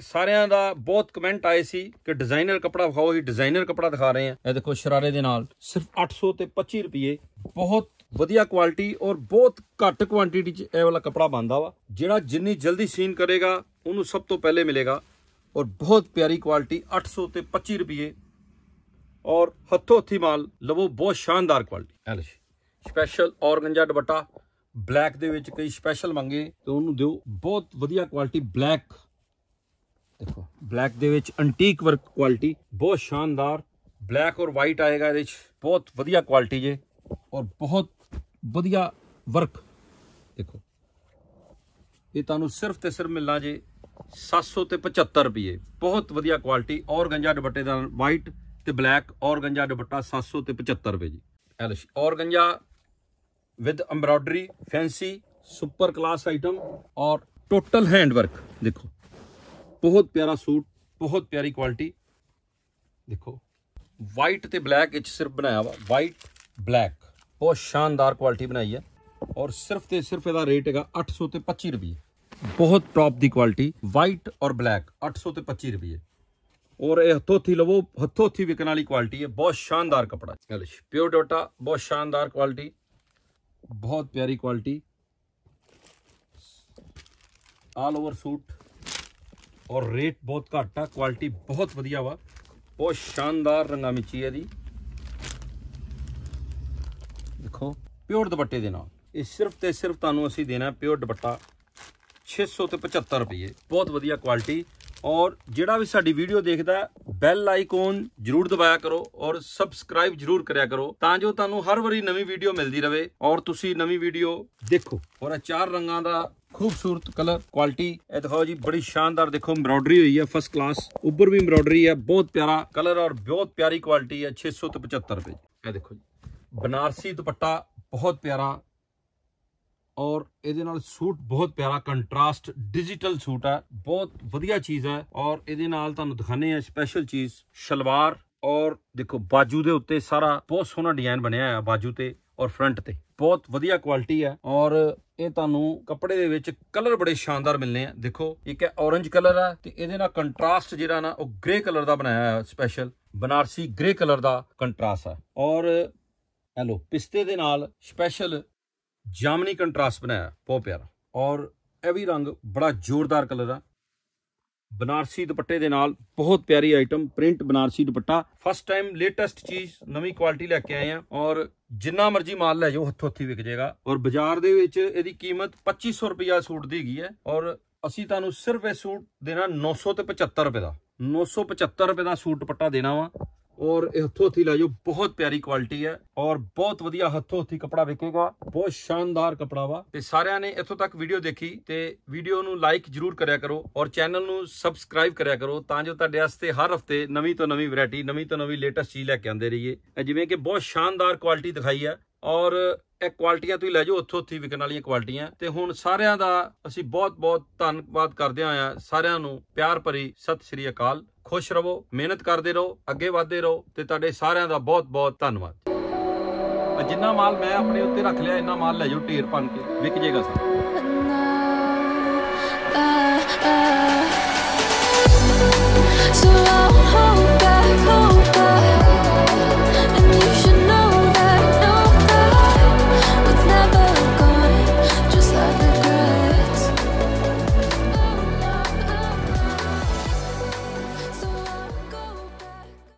ਸਾਰਿਆਂ ਦਾ ਬਹੁਤ ਕਮੈਂਟ ਆਏ ਸੀ ਕਿ ਡਿਜ਼ਾਈਨਰ ਕਪੜਾ ਵਿਖਾਓ ਹੀ ਡਿਜ਼ਾਈਨਰ ਕਪੜਾ ਦਿਖਾ ਰਹੇ ਆ ਇਹ ਦੇਖੋ ਸ਼ਰਾਰੇ ਦੇ ਨਾਲ ਸਿਰਫ 800 ਤੇ 25 ਰੁਪਏ ਬਹੁਤ ਵਧੀਆ ਕੁਆਲਿਟੀ ਔਰ ਬਹੁਤ ਘੱਟ ਕੁਆਂਟੀਟੀ 'ਚ ਇਹ ਵਾਲਾ ਕਪੜਾ ਬੰਦਾ ਵਾ ਜਿਹੜਾ ਜਿੰਨੀ ਜਲਦੀ ਸੀਨ ਕਰੇਗਾ ਉਹਨੂੰ ਸਭ ਤੋਂ ਪਹਿਲੇ ਮਿਲੇਗਾ ਔਰ ਬਹੁਤ ਪਿਆਰੀ ਕੁਆਲਿਟੀ 800 ਤੇ 25 ਰੁਪਏ ਔਰ ਹੱਥੋਂ ਹੱਥੀ ਮਾਲ ਲਵੋ ਬਹੁਤ ਸ਼ਾਨਦਾਰ ਕੁਆਲਿਟੀ ਐ ਲੋ ਸਪੈਸ਼ਲ ਔਰਗਨਜਾ ਦੁਪੱਟਾ ਬਲੈਕ ਦੇ ਵਿੱਚ ਕਈ ਸਪੈਸ਼ਲ ਮੰਗੇ ਤੇ ਉਹਨੂੰ ਦਿਓ ਬਹੁਤ ਵਧੀਆ ਕੁਆਲਿਟੀ ਬਲੈਕ ਦੇਖੋ ਬਲੈਕ ਦੇ ਵਿੱਚ ਐਂਟੀਕ ਵਰਕ ਕੁਆਲਿਟੀ ਬਹੁਤ ਸ਼ਾਨਦਾਰ ਬਲੈਕ ਔਰ ਵਾਈਟ ਆਏਗਾ ਇਹਦੇ ਵਿੱਚ ਬਹੁਤ ਵਧੀਆ ਕੁਆਲਿਟੀ ਜੇ ਔਰ ਬਹੁਤ ਵਧੀਆ ਵਰਕ ਦੇਖੋ ਇਹ ਤੁਹਾਨੂੰ ਸਿਰਫ ਤੇ ਸਿਰ ਮਿਲਣਾ ਜੇ 775 ਰੁਪਏ ਬਹੁਤ ਵਧੀਆ ਕੁਆਲਿਟੀ ਔਰ ਗੰਜਾ ਦੁਪੱਟੇ ਦਾ ਵਾਈਟ ਤੇ ਬਲੈਕ ਔਰਗੰਜਾ ਦੁਪੱਟਾ 775 ਰੁਪਏ ਜੀ ਐਲ organza with embroidery fancy super class item ਔਰ ਟੋਟਲ ਹੈਂਡ ਵਰਕ ਦੇਖੋ ਬਹੁਤ ਪਿਆਰਾ ਸੂਟ ਬਹੁਤ ਪਿਆਰੀ ਕੁਆਲਿਟੀ ਦੇਖੋ ਵਾਈਟ ਤੇ ਬਲੈਕ ਵਿੱਚ ਸਿਰਫ ਬਣਾਇਆ ਵਾ ਵਾਈਟ ਬਲੈਕ ਬਹੁਤ ਸ਼ਾਨਦਾਰ ਕੁਆਲਿਟੀ ਬਣਾਈ ਹੈ ਔਰ ਸਿਰਫ ਤੇ ਸਿਰਫ ਇਹਦਾ ਰੇਟ ਹੈਗਾ 825 ਰੁਪਏ ਬਹੁਤ ਟੌਪ ਦੀ ਕੁਆਲਿਟੀ ਵਾਈਟ ਔਰ ਬਲੈਕ 825 ਰੁਪਏ ਔਰ ਇਹ ਹੱਥੋਂ ਥੀ ਲਵੋ ਹੱਥੋਂ ਥੀ ਵਿਕਣ ਵਾਲੀ ਕੁਆਲਿਟੀ ਹੈ ਬਹੁਤ ਸ਼ਾਨਦਾਰ ਕਪੜਾ ਗਲਿਸ਼ ਪਿਓਰ ਡੋਟਾ ਬਹੁਤ ਸ਼ਾਨਦਾਰ ਕੁਆਲਿਟੀ ਬਹੁਤ ਪਿਆਰੀ ਕੁਆਲਿਟੀ ਆਲ ਓਵਰ ਸੂਟ ਔਰ ਰੇਟ ਬਹੁਤ ਘੱਟ ਆ ਕੁਆਲਿਟੀ ਬਹੁਤ ਵਧੀਆ ਵਾ ਬਹੁਤ ਸ਼ਾਨਦਾਰ ਰੰਗਾ ਮਿੱਚੀ ਹੈ ਦੀ ਦੇਖੋ ਪਿਓਰ ਦੁਪੱਟੇ ਦੇ ਨਾਲ ਇਹ ਸਿਰਫ ਤੇ ਸਿਰਫ ਤੁਹਾਨੂੰ ਅਸੀਂ ਦੇਣਾ ਪਿਓਰ ਦੁਪੱਟਾ 675 ਰੁਪਏ ਬਹੁਤ ਵਧੀਆ ਕੁਆਲਿਟੀ ਔਰ ਜਿਹੜਾ ਵੀ ਸਾਡੀ ਵੀਡੀਓ ਦੇਖਦਾ ਬੈਲ ਆਈਕਨ ਜਰੂਰ ਦਬਾਇਆ ਕਰੋ ਔਰ ਸਬਸਕ੍ਰਾਈਬ ਜਰੂਰ ਕਰਿਆ ਕਰੋ ਤਾਂ ਜੋ ਤੁਹਾਨੂੰ ਹਰ ਵਾਰੀ ਨਵੀਂ ਵੀਡੀਓ ਮਿਲਦੀ ਰਹੇ ਔਰ ਤੁਸੀਂ ਨਵੀਂ ਵੀਡੀਓ ਦੇਖੋ ਔਰ ਇਹ ਚਾਰ ਰੰਗਾਂ ਦਾ ਖੂਬਸੂਰਤ ਕਲਰ ਕੁਆਲਿਟੀ ਇਹ ਦਿਖਾਓ ਜੀ ਬੜੀ ਸ਼ਾਨਦਾਰ ਦੇਖੋ ਐਮਬਰਾਇਡਰੀ ਹੋਈ ਹੈ ਫਸਟ ਕਲਾਸ ਉੱਪਰ ਵੀ ਐਮਬਰਾਇਡਰੀ ਹੈ ਬਹੁਤ ਪਿਆਰਾ ਕਲਰ ਔਰ ਬਹੁਤ ਪਿਆਰੀ ਕੁਆਲਿਟੀ ਹੈ 675 ਰੁਪਏ ਇਹ ਦੇਖੋ ਜੀ ਬਨਾਰਸੀ ਦੁਪੱਟਾ ਬਹੁਤ ਪਿਆਰਾ ਔਰ ਇਹਦੇ ਨਾਲ ਸੂਟ ਬਹੁਤ ਪਿਆਰਾ ਕੰਟਰਾਸਟ ਡਿਜੀਟਲ ਸੂਟ ਹੈ ਬਹੁਤ ਵਧੀਆ ਚੀਜ਼ ਹੈ ਔਰ ਇਹਦੇ ਨਾਲ ਤੁਹਾਨੂੰ ਦਿਖਾਣੇ ਆ ਸਪੈਸ਼ਲ ਚੀਜ਼ ਸ਼ਲਵਾਰ ਔਰ ਦੇਖੋ ਬਾਜੂ ਦੇ ਉੱਤੇ ਸਾਰਾ ਬਹੁਤ ਸੋਹਣਾ ਡਿਜ਼ਾਈਨ ਬਣਿਆ ਹੋਇਆ ਬਾਜੂ ਤੇ ਔਰ ਫਰੰਟ ਤੇ ਬਹੁਤ ਵਧੀਆ ਕੁਆਲਿਟੀ ਹੈ ਔਰ ਇਹ ਤੁਹਾਨੂੰ ਕੱਪੜੇ ਦੇ ਵਿੱਚ ਕਲਰ ਬੜੇ ਸ਼ਾਨਦਾਰ ਮਿਲਨੇ ਆ ਦੇਖੋ ਇੱਕ ਹੈ ਔਰੰਜ ਕਲਰ ਆ ਤੇ ਇਹਦੇ ਨਾਲ ਕੰਟਰਾਸਟ ਜਿਹੜਾ ਨਾ ਉਹ ਗ੍ਰੇ ਕਲਰ ਦਾ ਬਣਾਇਆ ਹੋਇਆ ਸਪੈਸ਼ਲ ਬਨਾਰਸੀ ਗ੍ਰੇ ਕਲਰ ਦਾ ਕੰਟਰਾਸਟ ਆ ਔਰ ਹੈਲੋ ਪਿਸਤੇ ਦੇ ਨਾਲ ਸਪੈਸ਼ਲ ਜਾਮਨੀ ਕੰਟਰਾਸਟ ਬਣਾਇਆ ਬਹੁਤ ਪਿਆਰਾ ਔਰ ਇਹ ਵੀ ਰੰਗ ਬੜਾ ਜ਼ੋਰਦਾਰ ਕਲਰ ਆ ਬਨਾਰਸੀ ਦੁਪੱਟੇ ਦੇ ਨਾਲ ਬਹੁਤ ਪਿਆਰੀ item print Banarasi dupatta first time latest ਚੀਜ਼ ਨਵੀਂ ਕੁਆਲਿਟੀ ਲੈ ਕੇ ਆਏ ਆ ਔਰ ਜਿੰਨਾ ਮਰਜ਼ੀ ਮਾਲ ਲੈ ਜਾਓ ਹੱਥੋਂ ਹੱਥੀ ਵਿਕ ਜਾਏਗਾ ਔਰ ਬਾਜ਼ਾਰ ਦੇ ਵਿੱਚ ਇਹਦੀ ਕੀਮਤ 2500 ਰੁਪਿਆ ਸੂਟ ਦੀ ਗਈ ਹੈ ਔਰ ਅਸੀਂ ਤੁਹਾਨੂੰ ਸਿਰਫ ਇਹ ਸੂਟ ਦੇਣਾ 975 ਰੁਪਏ ਦਾ 975 ਰੁਪਏ ਦਾ ਸੂਟ ਦੁਪੱਟਾ ਦੇਣਾ ਵਾ ਔਰ ਇਹ ਹੱਥੋਂ ਹੱਥੀ ਲੈ ਜੋ ਬਹੁਤ ਪਿਆਰੀ ਕੁਆਲਿਟੀ ਹੈ ਔਰ ਬਹੁਤ ਵਧੀਆ ਹੱਥੋਂ ਹੱਥੀ ਕਪੜਾ ਵਿਕੇਗਾ ਬਹੁਤ ਸ਼ਾਨਦਾਰ ਕਪੜਾ ਵਾ ਤੇ ਸਾਰਿਆਂ ਨੇ ਇੱਥੋਂ ਤੱਕ ਵੀਡੀਓ ਦੇਖੀ ਤੇ ਵੀਡੀਓ ਨੂੰ ਲਾਈਕ ਜਰੂਰ ਕਰਿਆ ਕਰੋ ਔਰ ਚੈਨਲ ਨੂੰ ਸਬਸਕ੍ਰਾਈਬ ਕਰਿਆ ਕਰੋ ਤਾਂ ਜੋ ਤੁਹਾਡੇ ਵਾਸਤੇ ਹਰ ਹਫਤੇ ਨਵੀਂ ਤੋਂ ਨਵੀਂ ਵੈਰਾਈਟੀ ਨਵੀਂ ਤੋਂ ਨਵੀਂ ਲੇਟੈਸਟ ਚੀਜ਼ ਲੈ ਕੇ ਆਉਂਦੇ ਰਹੀਏ ਜਿਵੇਂ ਕਿ ਬਹੁਤ ਸ਼ਾਨਦਾਰ ਕੁਆਲਿਟੀ ਦਿਖਾਈ ਹੈ ਔਰ ਇਹ ਕੁਆਲਟੀਆਂ ਤੁਸੀਂ ਲੈ ਜਾਓ ਉੱਥੋਂ ਉੱਥੀ ਵਿਕਣ ਵਾਲੀਆਂ ਕੁਆਲਟੀਆਂ ਤੇ ਹੁਣ ਸਾਰਿਆਂ ਦਾ ਅਸੀਂ ਬਹੁਤ-ਬਹੁਤ ਧੰਨਵਾਦ ਕਰਦੇ ਆਂ ਸਾਰਿਆਂ ਨੂੰ ਪਿਆਰ ਭਰੀ ਸਤਿ ਸ੍ਰੀ ਅਕਾਲ ਖੁਸ਼ ਰਹੋ ਮਿਹਨਤ ਕਰਦੇ ਰਹੋ ਅੱਗੇ ਵਧਦੇ ਰਹੋ ਤੇ ਤੁਹਾਡੇ ਸਾਰਿਆਂ ਦਾ ਬਹੁਤ-ਬਹੁਤ ਧੰਨਵਾਦ ਜਿੰਨਾ ਮਾਲ ਮੈਂ ਆਪਣੇ ਉੱਤੇ ਰੱਖ ਲਿਆ ਇੰਨਾ ਮਾਲ ਲੈ ਜਾਓ ਢੇਰ ਭੰਨ ਕੇ ਵਿਕ ਜੇਗਾ ਸਭ So